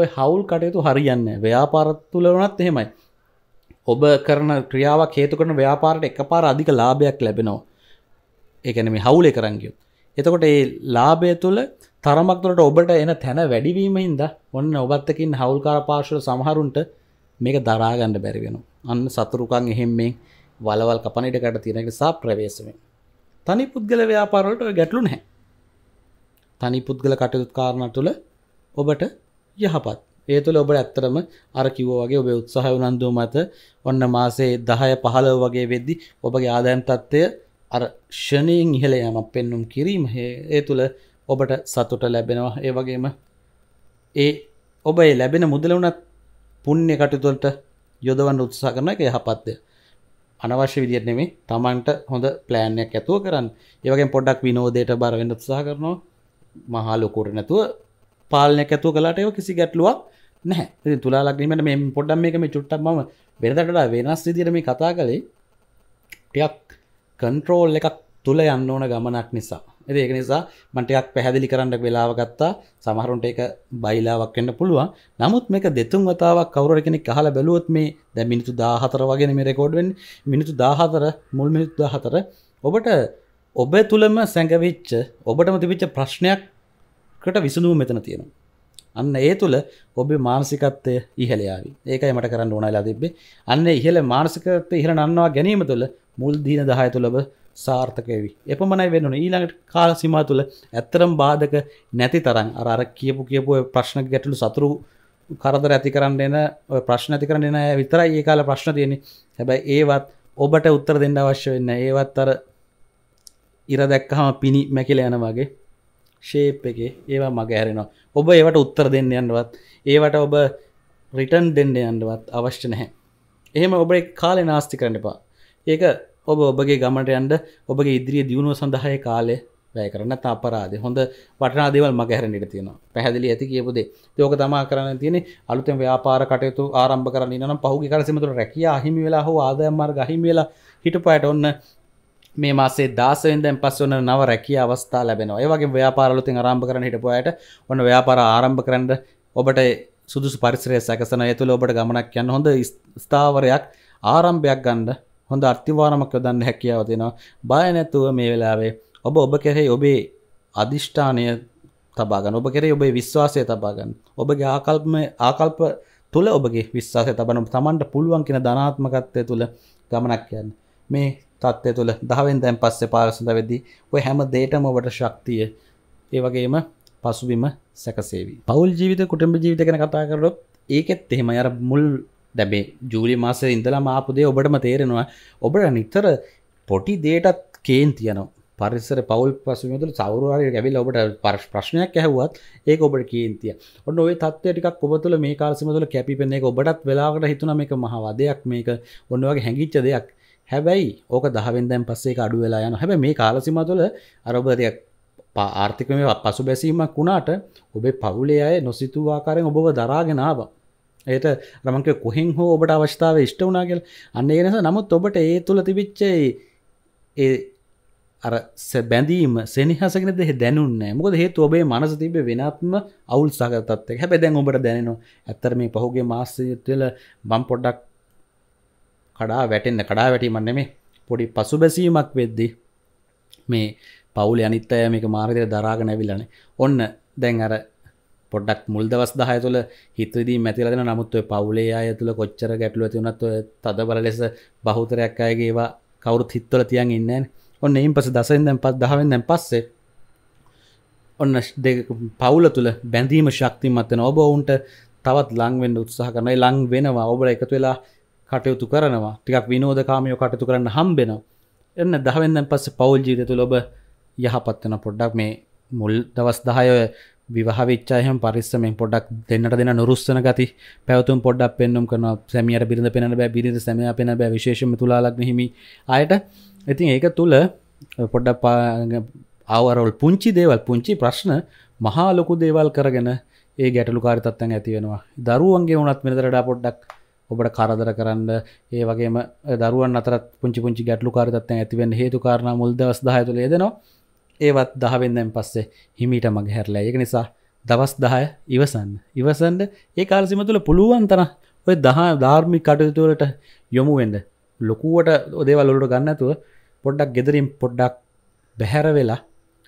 A: ඔය හවුල් කටයුතු හරියන්න ව්‍යාපාර තුල වනත් එහෙමයි ඔබ කරන ක්‍රියාවක් හේතු කරන ව්‍යාපාරට එක පාර අධික ලාභයක් ලැබෙනවා ඒකැන මේ හවුලේ කරංගියුත් එතකොට ඒ ලාභය තුළ තරමක් තුළට ඔබට එන තැන වැඩිවීමයින්ද ඔන්න ඔබත්තකින් හවුල්කාර පාර්ශව සමහරුන්ට මේක දරාගන්න බැරිවෙන. අන්න සතුරුකන් එහෙම මේ වලවල් කපනටකට තියෙනක සා ප්‍රවේශමෙන්. තනි පුද්ගල ව්‍යාපාරලට ගැටලු නැහැ. තනි පුද්ගල කටයුත් කාරණ තුළ ඔබට යහපත් ඒ තුළ ඔබට ඇත්තරම අර කිව වගේ ඔබේ උත්සාහ උනන්දුව මත ඔන්න මාසේ දහය පහලව වගේ වෙද්දි ඔබගේ ආදයන් තත්ත්වය අර ෂණයෙන් ඉහල යමක් පෙන්නුම් කිරීම ඒ තුළ ඔබට සතුට ලැබෙනවා ඒ වගේම ඒ ඔබ ලැබෙන මුදලවනත් පුුණ්‍ය කටුතුවලට යොදවන්න උත්සා කරන එක යහපත්ය අනවශ්‍ය විදිියට නෙමේ තමන්ට හොඳ ප්ලෑන්යක් ඇතුව කරන්න ඒවගේ පොඩක් විනෝදයට බරවෙන්න උත්සා කරනවා මහාලොකොට නැතුව පාලනයක් ඇතුව කලාට ඒ කිසි ගැටලුවක් නැහැ තුලා ලක්නීමට මේ පොඩ්ඩම් මේ මේ චුට්ටක් ම වෙනදටලා වෙනස් විදිර මේ කතා කළේ ටයක් කන්ට්‍රෝල් එකක් තුළ යන්න ඕන ගමනක් නිසා ඇති ඒක නිසා මටයක් පැහැදිලි කරන්න වෙලාව ගත්තා සමහරුන්ට එක බයිලාවක් වෙන්න පුළුවන් නමුත් මේක දෙතුන් වතාවක් කවුර කෙනෙක් අහලා බැලුවොත් මේ දැන් මිනිත්තු 14 වගේ මේ රෙකෝඩ් වෙන්නේ මිනිත්තු 14 මුල් මිනිත්තු 14 ඔබට ඔබ තුලම සැඟවිච්ච ඔබටම තිබිච්ච ප්‍රශ්නයක්කට විසඳුම මෙතන තියෙනවා අන්න ඒ තුළ ඔබේ මානසිකත්වය ඉහළයාවි ඒකයි මට කරන්න ඕනලා තිබ්බේ අන්න ඉහළ මානසිකත්වය ඉහළ නන්නවා ගැනීම තුළ මුල් දීන දහය තුළබ සාර්ථකයවි එපමණයි වෙනුන ඊළඟට කාල සිමා තුළ ඇත්තරම් බාධක නැති තරන් අර කියපු කියපු ප්‍රශ්න ගැටලු සතුරු කරදර ඇති කරන්න එන ප්‍රශ්න ඇති කරන්න එන විතරයි ඒ කාල ප්‍රශ්න තියෙන හැබැයි ඒවත් ඔබට උත්තර දෙන්න අවශ්‍ය වෙන්න ඒවත් අර ඉර දැක්කහම පිණි මැකිල යන වගේ ශේප් එකේ ඒවා මග ඇරෙනවා ඔබ ඒවට උත්තර දෙන්න යන්නවත් ඒවට ඔබ රිටන් දෙන්න යන්නවත් අවශ්‍ය නැහැ එහෙම ඔබ කාලේ නාස්ති කරන්න එපා ඒක ඔබ ඔබගේ ගමට යන්ඩ ඔබගේ ඉදිරිිය දියුණුව සඳහය කාලය වැය කරන්න තාපරාද හොඳ වටනා දෙවල් මගහැරණට තියෙන පැහැදිලි ඇති කියපුදේ යෝක තමා කරන්න තියෙන අලුතෙන් ව්‍යාපාර කටයුතු ආරම්භ කරන්න නම් පහුගි කරසිමතුර රැකිය හිමි වෙලා හෝ ආදයම්මාර් ගහිමවෙලා හිට පයට ඔන්න මේ මාසේ දාසෙන්දැන් පස්සවන නව රැකිය අවස්ථා ලැබෙන ඒවගේ ව්‍යාපාරලුතින් ආරම්භ කරන හිට පොයට ඔන්න ව්‍යාපාර ආරම්භ කරන්න ඔබට සුදුසු පරිසරය සැකසන ඇතුළ ඔබට ගමනක් යන්න හොඳ ස්ථාවරයක් ආරම්භයක් ගන්ඩ හොඳ අර්ථිවාරමක් යොදන්න හැකියාව තියෙනවා බය නැතුව මේ වෙලාවේ ඔබ ඔබ කෙරෙහි ඔබේ අදිෂ්ඨානය තබා ගන්න ඔබ කෙරෙහි ඔබේ විශ්වාසය තබා ගන්න ඔබගේ ආකල්පම ආකල්ප තුල ඔබගේ විශ්වාසය තබන තමන්ට පුළුවන් කියන ධනාත්මකත්වය තුල ගමනක් යන්න මේ තත්ත්වය තුල 10 දැන් පස්සේ පාරසඳ වෙද්දී ඔය හැම දෙයකම ඔබට ශක්තිය ඒ වගේම පසුබිම සැකසේවි. පෞල් ජීවිත කුටුම්බ ජීවිත ගැන කතා කරොත් ඒකෙත් එහෙමයි අර මුල් දැබේ ජූලි මාස ඉඳලා මාපුදේ ඔබටම තේරෙනවා ඔබට නිතර පොටි දේටත් කේන් තියන පරිසර පවල් පසුමුදල සවරවාය ගැවිල් ඔබට පරශ් ප්‍රශ්නයක් ඇහවත් ඒක ඔබට කේන්තිය ඔන්න ඔය තත්වයටක් ඔබතුල මේ කාල්සිමතුල කැපිපෙන්නේ ඔබටත් වෙලාකට හිතුන මේක මහවදයක් මේක ඔන්නවගේ හැඟිච්ච දෙයක් හැබැයි ඕක දහවෙන්දැන් පස්සේ අඩු වෙලා යන හැබ මේ කාලසිම තුළ අරබදයක් ආර්ථිකම පසු බැසීමක් වුණාට ඔබේ පවුලේ අය නොසිතුවාකාරෙන් ඔබව දරාගෙනාව ඒයට රමක කොහෙන් හෝ ඔබට අවස්ථාව ෂ්ට වනාගල් අන්න එනස නමුත් ඔබට ඒ තුළ තිබිච්චයි ඒ අර සැබැඳීම සෙනහසගෙන දෙ දැනුන්න මොකද හේතු ඔබේ මනස තිබ වෙනත්ම අවුල් සගතත්ය හැබැ දැන් ඔබට දැනෙනවා ඇත්තර මේ පහුගේ මාස්සතුල බම් පොඩ්ඩක් කඩා වැටෙන්න්න කඩා වැටීමන්න මේ පොඩි පසු බැසීමක් වෙද්දි මේ පවුල අනිත්තය මේක මාර්ගයට දරාග නැවිලන ඔන්න දැන් අර පොඩක් මුල් දවස් දහය තුළ හිතදී මැතිලදෙන නමුත් ඔය පවුලේ අය තුළ කොච්චර ගැටලුව තියුණත් තද බල ලෙස බහුතරයක් අයගේවා කවුරුත් හිත්වල තියන් ඉන්න ඔන්න එයින් පස දසෙන් දැන් පත් දහවෙන් දැන් පස්සේ ඔන්න පවුල තුළ බැඳීම ශක්තිමත්වෙන ඔබ ඔවුන්ට තවත් ලංවෙන්න උත්සාහ කරනයි ලං වෙනවා ඔබට එකතු වෙලා කටයුතු කරනවා ටිකක් විනෝද කාමයෝ කටයුතු කරන්න හම්බෙන එන්න දහවෙන්දැන් පස්ස පවල් ජීවිත තුළ ඔබ යහපත්වන පොඩ්ඩක් මේ මුල් දවස් දහයව විවාහවිච්චායම පරිස්සමෙන් පොඩක් දෙන්නට දෙන නුරුස්සන ගති පැවතුම් පොඩක් පෙන්නුම් කරන සැමියට බිරිඳ පෙන බෑ බිරිඳ සැමය පෙන බෑ විශේෂම තුලාලක් හිමි අයට ඉතින් ඒක තුළ පොඩ්ඩක් ආවරවල් පුංචි දේවල් පුංචි ප්‍රශ්න මහා ලොකු දේවල් කරගෙන ඒ ගැටලු කාරිතත්තන් ඇතිවෙනවා දරුවන්ගේ වනත් මෙදරඩා පොඩ්ඩක් ඔබට කරදර කරන්න ඒ වගේම දරුවන් අතර පුංචි පුංචි ගැටලු කාරිතත්තන් ඇතිවෙන් හේතු කාරණ මුල්දවස් දාය තුළ යෙදෙනවා ඒවත් දහවෙන්දැම් පස්සේ හිමීට මගේ හැරලා ඒක නිසා දවස් දහය ඉවසන්න ඉවසන්ඩ ඒ කාලසිම තුළ පුළුවන් තන ඔය දහ ධාර්මි කටයුතුවලට යොමුුවෙන්ඩ ලොකුවට ඔදේවල්ලොට ගන්නතුව පොඩ්ඩක් ගෙදරින් පොඩ්ඩක් බැහැර වෙලා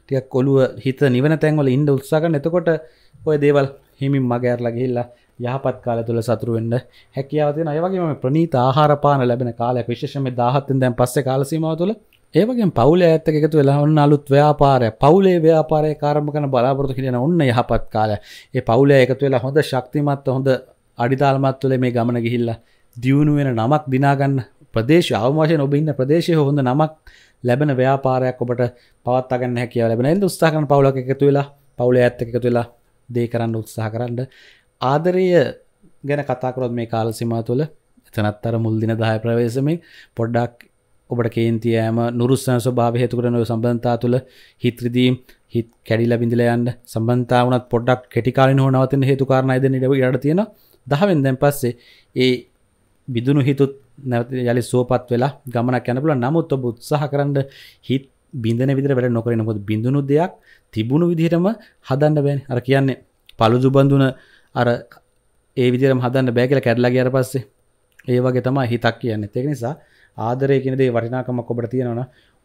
A: ටියක් කොළුව හිත නිවන තැන්වල ඉන්ඩ උත්සාගන්න එතකොට ඔය දේවල් හිමින් මගෑරලගේල්ලා යහපත් කාල තුළ සතුරුවෙන්ට හැකියාවතින අයවගේම ප්‍රනීත ආහාරපාන ලැබෙන කාලයක් විශේෂම දාහත්තෙන් දැන් පස්ස කාලසීමාව තුළ ඒවගේ පවුල ඇත්තක එකතු වෙලා ඔන්න අලුත් ව්‍යාපාරය පවුලේ ව්‍යාපාරය කාරම කන බලාපොරොතු කියෙන ඔන්න යහපත් කාලය ඒ පවුල එකතු වෙලා හොඳ ශක්තිමත් හොඳ අඩිතාල්මත් තුළ මේ ගමන ගිහිල්ලා දියුණු වෙන නමක් දිනාගන්න ප්‍රදේශ අවමාශයෙන් ඔබඉන්න ප්‍රදේශය හොඳ නමක් ලැබෙන ව්‍යාපාරයක් ඔබට පවත්තගන්න හැකිව ලැබෙන ඇද උත්සාහකන පවුලක් එකතු වෙලා පවුල ඇත්තක එකතු වෙලා දේ කරන්න උත්සාහ කරන්න ආදරය ගැන කතාකරොත් මේ කාලසිමා තුළ එතනත් අර මුල්දින දාය ප්‍රවේශමෙන් පොඩ්ඩක් ඔබට කේන්තියෑම නුරුස්සන ස්වභාව හේතුකරන සම්බන්ධතා තුළ හිත්‍රදීම් හිත් කැඩිල බිඳල යන්න සම්බන්ධාවනත් පොඩක් කෙටිකාලින් හෝනවතන හේතුකාරණයිද නිඩව යට තියෙන දහවෙන් දැන් පස්සේ ඒ බිදුණු හිතුත් නැවත යළි සෝපත් වෙලා ගමනක් යැනපුල නමුත් ඔබ උත්සාහ කරන්න හිත් බිඳන විදිර වැඩ නොකරන හොත් බිඳුණු දෙයක් තිබුණු විදිහටම හදන්න බෑන් අර කියන්නේ පළුදු බඳුන අර ඒ විදිරම හදන්න බෑකල කැඩලා ගර පස්සේ ඒ වගේ තමා හිතක් කියන්නේ ඒක නිසා ආදරය කියනදේ වටිනාකමක් ඔබට තියෙනවන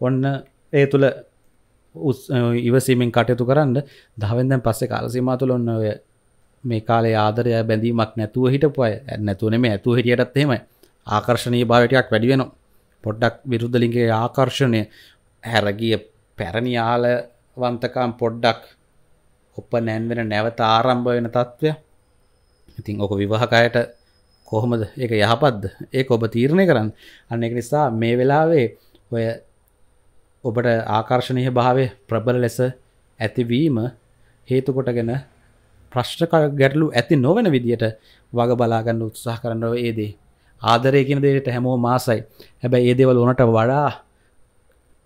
A: ඔන්න ඒ තුළ ඉවසීමෙන් කටයුතු කරන්න දහවෙන්දැන් පස්සේ කාලසීම තුළ ඔන්න ඔය මේ කාලේ ආදරය බැඳීමක් නැතුව හිටපු අය නැතුවන මේ ඇතුව හිටියටත් එහෙම ආකර්ශණී භාවටයක් වැඩි වෙන පොඩ්ඩක් විරුද්ධලින්ගේ ආකර්ෂණය හැරගිය පැරණි ආලවන්තකම් පොඩ්ඩක් ඔප නැන්වෙන නැවත ආරම්භ වෙන තත්ත්වය ඉතින් ඕක විවාහකයට කොහොමද ඒක යහපත්ද ඒ ඔබ තීරණය කරන්න අන්න එක නිසා මේ වෙලාවේ ඔය ඔබට ආකර්ශණය භාවය ප්‍රබල ලෙස ඇතිවීම හේතුකොටගෙන ප්‍රශ්්‍රක ගැටලු ඇති නොවන විදියට වග බලාගන්න උත්සාහ කරන්නව ඒදේ ආදරයකින දේට හැමෝ මාසයි හැබැ ඒදේවල් ඕනට වඩා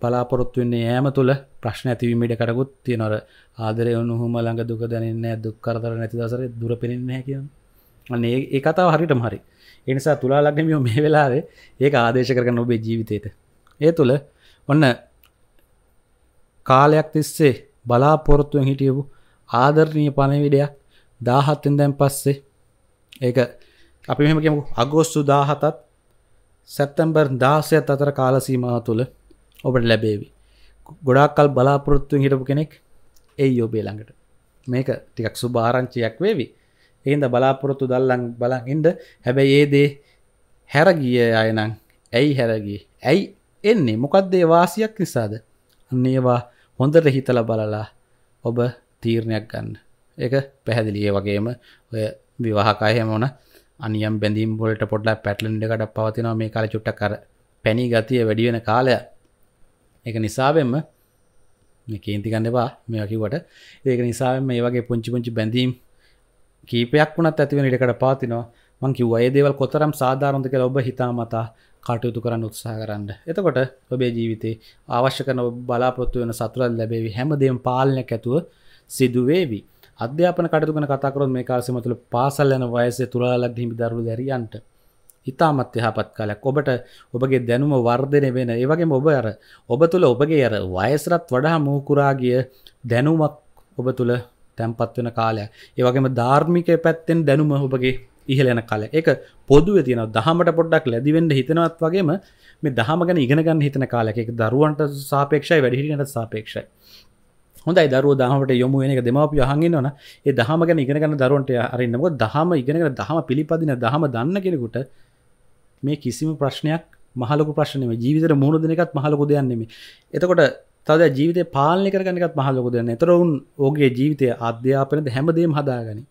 A: බලාපොරොත්තුවන්නේ ෑම තුළ ප්‍රශ්න ඇතිවීමට කරකුත් තියනොර ආදරය ඔන්නුහුම ළඟ දුක දැනන්න දුක් කරදර නැති දසර දුර පෙනෙන්නේ කිය අන්නේ ඒ කතාව හරිට මහරි එනිසා තුලා ලග්නමියෝ මේ වෙලාවේ ඒක ආදේශ කරගන්න ඔබේ ජීවිතයට ඒ තුළ ඔන්න කාලයක් තිස්සේ බලාපොරොත්තුවෙන් හිටියපු ආදරණීය පණවිඩයක් දාහත්තෙන් දැන් පස්සේ ඒක අපි මෙම කියමු අගෝස්තු දාහතත් සැත්තැම්බර් දාසයත් අතර කාලසීමාව තුළ ඔබට ලැබේවි ගොඩාක්කල් බලාපොරොත්තුවෙන් හිටපු කෙනෙක් ඒ යෝබේ ළඟට මේක ටිකක් සුභාරංචියයක් වේවි එහින්ද බලාපොරොත්තු දල්ලන් බලන් ඉන්ඩ හැබැයි ඒ දේ හැරගිය අයනං ඇයි හැරගී ඇයි එන්නේ මොකක්දේ වාසියක් නිසාද අන්නේවා හොඳට හිතල බලලා ඔබ තීරණයක් ගන්න එක පැහැදිලිය වගේම ඔය විවාහකායම ඕන අනියම් බැඳීම් බොලට පොඩ්ලා පැටලන්ඩකට පවතිනවා මේ කාල චුට්ට කර පැණි ගතිය වැඩිවෙන කාලය එක නිසාවෙන්ම කේන්තිගන්නවා මේකිවට ඒක නිසාම මේ වගේ පුංචි පුංචි බැඳීම් කීපයක් වුණත් ඇතිවෙන ඉඩකට පාතිනවා මං කිව්ව ඒ දේවල් කොතරම් සාධාරණද කියලා ඔබ හිතාමතා කටයුතු කරන්න උත්සාහ කරන්න. එතකොට ඔබේ ජීවිතේ අවශ්‍ය කරන බලාපොරොත්තු වෙන සතුටක් ලැබෙවි. හැමදේම පාලනයක් ඇතුව සිදු වේවි. අධ්‍යාපන කටයුතු ගැන කතා කරොත් මේ කාලෙම තුල පාසල් යන වයසේ තුලාලක් හිමි දරුවෝ දැරියන්ට ඉතාමත් යහපත් කාලයක්. ඔබට ඔබගේ දැනුම වර්ධනය වෙන. ඒ වගේම ඔබ අර ඔබ තුල ඔබගේ අර වයසටත් වඩා මූකුරා ගිය දැනුමක් ඔබ තුල තැන්පත් වෙන කාලයක් ඒ වගේම ධාර්මිකය පැත්තෙන් දැනුම ඔබගේ ඉහල යන කාලය ඒක පොදුව තියෙන දහමට පොඩ්ඩක් ලැබිවෙන්න හිතනවත් වගේම මේ දහම ගැන ඉගෙන ගන්න හිතන කාලයක් ඒක දරුවන්ට සාපේක්ෂයි වැඩිහිටියන්ට සාපේක්ෂයි හොඳයි දරුව දහමට යොමු වෙන එක දෙමාපිය අහගෙනවන ඒ දහම ගැන ඉගෙන ගන්න දරුවන්ට අරින්නකො දහම ඉගෙනගෙන දහම පිළිපදින දහම දන්න කෙනෙකුට මේ කිසිම ප්‍රශ්නයක් මහලක ප්‍රශ්නම ජීවිතර මුහුණ දෙනකත් මහලකු දෙයන්නෙමි එතකොට තද ජීවිත පාලනය කරගනිකත් මහලොක දෙන්න එතරවුන් ඕගේ ජීවිතය අධ්‍යාපනද හැමදේම් හදාගනි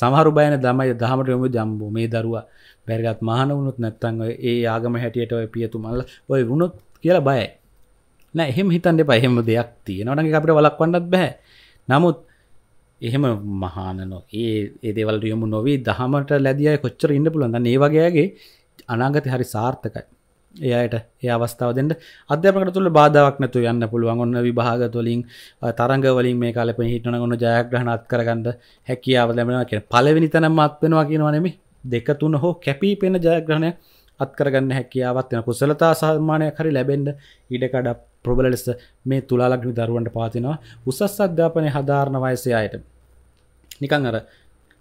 A: සමහරු බයන දමයි දහමට යොම ජම්බෝ මේ දරවා බැරිගත් මහන වුණුත් නැත්තන් ඒ ආගම හැටියට ඔය පියතු මල්ල ඔය වුණොත් කියලා බයයි නෑ එහෙම හිතන්ට පහෙම දෙයක් තියෙනවනගේ අපිට වලක් වන්නත් බැහැ නමුත් එහෙම මහනනො ඒ ඒදේවල් යොමු නොවී දහමට ලැදිය කොච්චර ඉන්න පුළන්ද ඒවගේගේ අනාගත හරි සාර්ථකයි එයට ඒ අවස්ථාවදෙන්ට අධ්‍යපකට තුළ බාධාවක් නැතු යන්න පුළුවන් ඔන්න විභාගතුලින් තරගවලින් මේ කලප හිටන ගොන්න ජයග්‍රහණත් කරගන්න හැකියාව ලැබෙනවා කියෙන පලවෙනි තනම් අත්වෙනවා කියනවනෙම දෙක තුන හෝ කැපී පෙන ජයග්‍රහණය අත්කරගන්න හැකියාවත් වෙන කුසලතා සාමානයක් හරි ලැබෙන්ඩ ඉඩකඩ ප්‍රබලලෙස මේ තුලාලක්නි දරුවන්ට පාතිනවා උසස් අධ්‍යාපනය හදාරණ වයසය අයට නිකං අර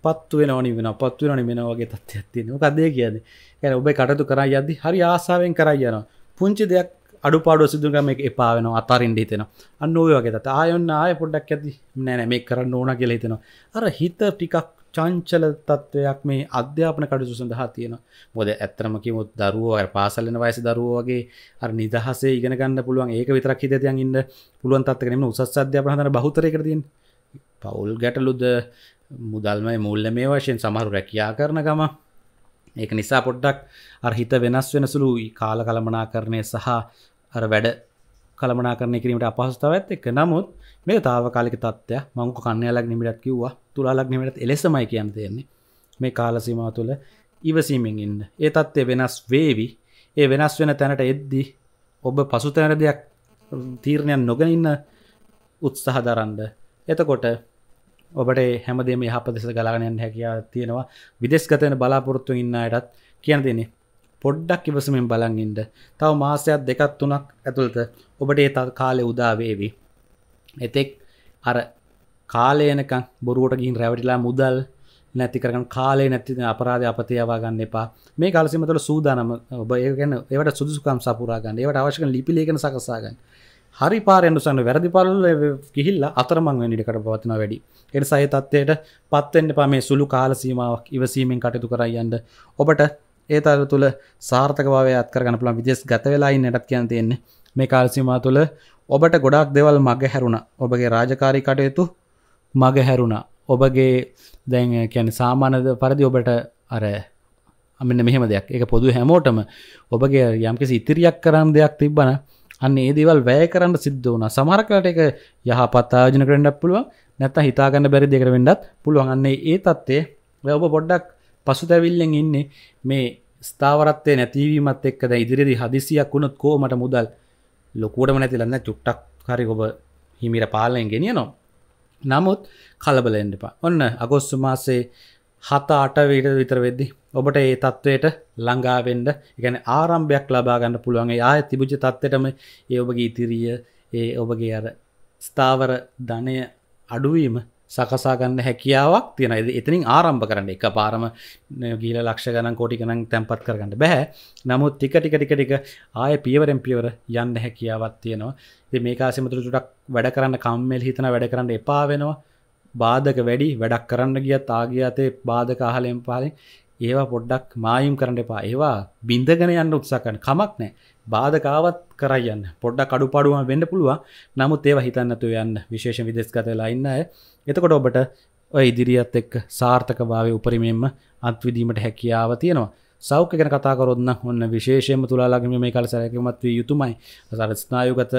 A: පත්ව නනි වෙන පත්ව නනි වෙන වගේ තත්ත්යත්තින කදේ කියද ඇ ඔබේ කටතු කර යදදි හරි ආසාාවෙන් කර යන පුංචි දෙයක් අඩු පාඩු සිදුගම එක එපාාවෙන අතරින්ඩීතෙන අන්න ඔය වගේ තත් ආයන්න ආය පොඩ්ඩක් ඇති නෑන මේ කරන්න ඕන කියලෙතෙනවා අර හිත ටිකක් චංචල තත්ත්වයක් මේ අධ්‍යාපන කඩුසු සඳහා තියෙන මොද ඇත්තරමකිමුත් දරුවෝ අය පාසලන වයස දරුවෝගේ අර නිදහසේ ඉගෙන ගන්න පුළුවන් ඒක විතරක් හිතතියන් ඉන්න පුළුවන් තත්කනීම උසස් අධ්‍යාපනහන බහතරකරතින් පවුල් ගැටලුද මුදල්මයි මුල්ල මේ වශයෙන් සමහරු රැකයා කරන ගම ඒක නිසා පොඩ්ඩක් අර්හිත වෙනස් වෙන සුළු කාල කළමනා කරණය සහ අර වැඩ කළමනා කරන කිරීමට අපහසුතාව ඇත් එක නමුත් මේ තාවකාලික තත්ත්වය මංක කන්නයාලක් නිමිටත් කිව්වා තුලාලක් නිමටත් එලෙසමයි කියන් තියෙන්නේ මේ කාලසීම තුළ ඉවසීමෙන් ඉන්න ඒ තත්ත්වය වෙනස් වේවි ඒ වෙනස් වෙන තැනට එද්දි ඔබ පසු තැන දෙයක් තීරණයක් නොගෙන ඉන්න උත්සාහ දරන්ඩ එතකොට ඔබට හැමදේම යහපදෙස ගලාගනයන් හැකියා තියෙනවා විදෙස්ගතයන බලාපොරොත්තු ඉන්නයටත් කියන දෙන්නේ පොඩ්ඩක් ඉවසමෙන් බලන්ඉට තව මාසයක් දෙකත් තුනක් ඇතුළත ඔබට ඒ තත් කාලය උදාවේවි එතෙක් අර කාලයනකං බොරුවට ගින් රැවටිලා මුදල් නැතිකරන කාලේ නැති අපරාධ අපතයවා ගන්න එපා මේ කාලසිමතල සූදානම ඔබ ඒගැන ඒවට සුදුසුකම් සපුරාගන්න ඒවට අවශ්‍යක ලිපිලේගෙන සකසාගන්න හරි පාරෙන්ඩුසන්න වැරදි පරල ගිහිල්ල අතරමං නිටකට පවත්න වැඩි එට සහි තත්වයට පත්වෙන්ට පමේ සුළු කාල සීමාවක් ඉවසීමෙන් කටයුතු කරයියන්ට ඔබට ඒ තර තුළ සාර්ථකවාවය අත්කරගන පුළන් විදෙස් ගත වෙලායි නටත් කියන් තියෙන්නේ මේ කාල්සිමා තුළ ඔබට ගොඩක් දෙවල් මග හැරුණ ඔබගේ රාජකාරී කටයුතු මග හැරුණ ඔබගේ දැන් කියැන සාමානද පරදි ඔබට අර අමන්න මෙහෙම දෙයක් එක පොදු හැමෝටම ඔබගේ යම්කිසි ඉතිරියක් කරන්න දෙයක් තිබ්බන අන්න ඒදවල් වැය කරන්න සිද්ධ වන සමරකලට එක යහ පත්තාජන කරඩක් පුළුව නැත්ත හිතාගන්න බැරි දෙකර වෙන්නත් පුළුවන්න්නේ ඒ තත්ත්ේ ඔබ පොඩ්ඩක් පසු තැවිල්ලෙන් ඉන්නේ මේ ස්ථාවරත්තේ නැතිවීමත් එක්කද ඉදිරිදි හදිසියක් වුණොත් කෝමට මුදල් ලොකුවටම නැතිලන්න චුට්ටක් හරි ඔබ හිමිර පාලයෙන් ගෙනිය නො නමුත් කලබලෙන්ඩපා ඔන්න අගොස්තු මාසේ හත අටවීට විතර වෙද්දි ඔබට ඒ තත්ත්වයට ලංඟාවෙන්ඩ ගැන ආරම්භයක් ලබාගන්න පුළුවන් ආය තිබුජ තත්වටම ඒ ඔබගේ ඉතිරිය ඒ ඔබගේ අර ස්ථාවර ධනය අඩුවීම සකසා ගන්න හැකියාවක් තියෙන එතනින් ආරම්භ කරන්න එක පාරම ගීල ලක්ෂ ගණන් කෝටි ගණන් තැන්පත් කරගන්න බැහැ නමුත් ටික ටික ටික ටික ආය පියවරෙන් පියවර යන්න හැකියාවක් තියෙනවා මේකාසිමතුර තුටක් වැඩ කරන්න කම්මෙල් හිතන වැඩ කරන්න එපා වෙනවා බාධක වැඩි වැඩක් කරන්න ගිය තාගිය අතේ බාධක අහලෙන් පාලෙන් ඒවා පොඩ්ඩක් මායම් කරන්න එපා ඒවා බින්දගෙන යන්න උත්සාකන්න කමක් නෑ බාධකාවත් කරයන්න පොඩ්ඩක් අඩුපාඩුවන් වෙන්න පුළුවන් නමුත් ඒවා හිතන්නතු යන්න විශේෂ විදෙස්ගත ලයින්න එතකොට ඔබට ඔය ඉදිරිියත් එක් සාර්ථකභාවය උපරිමෙන්ම අත්විදීමට හැකියාව තියෙනවා සෞඛ ගැන කතාකරොන්න ඔන්න විශේෂයම තුලාලාගම මේ කල සැරැකමත්ව යුතුමයි සරස්නායුගත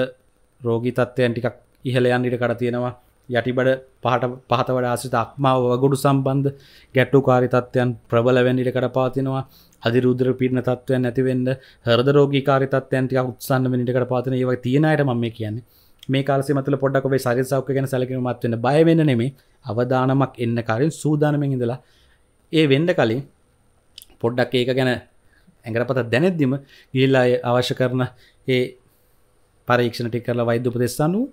A: රෝගී තත්ත්වයන් ටිකක් ඉහලයන්ට කඩ තියෙනවා යටිබඩ පහට පහත වඩාසිත අක්මාව වගොඩු සම්බන්ධ ගැට්ටු කාරිතත්වයන් ප්‍රබල වැනිටකට පාතිනවා අධිරුදර පිරණ තත්වයන් ඇතිවෙන්ඩ හරද රෝගී කාරිතත්වයන්ට උත්සන්න වනිටකට පාතන ඒව තියෙනයට ම කියන්නේ මේ කාලසි මතුල පොඩ්ඩක් ඔබේ සරිසාවක ගැන සැලකිරීමත් වෙන බයවෙන්න නෙමේ අවදානමක් එන්න කාරින් සූදානමෙන් ඉඳලා ඒ වෙන්ඩ කලින් පොඩ්ඩක් ඒක ගැන ඇඟරපත දැනෙද්දිම ගිල්ලා අවශ්‍ය කරන ඒ පරීක්ෂණ ටික් කරලා වෛද්‍යපදෙස්සන්නූ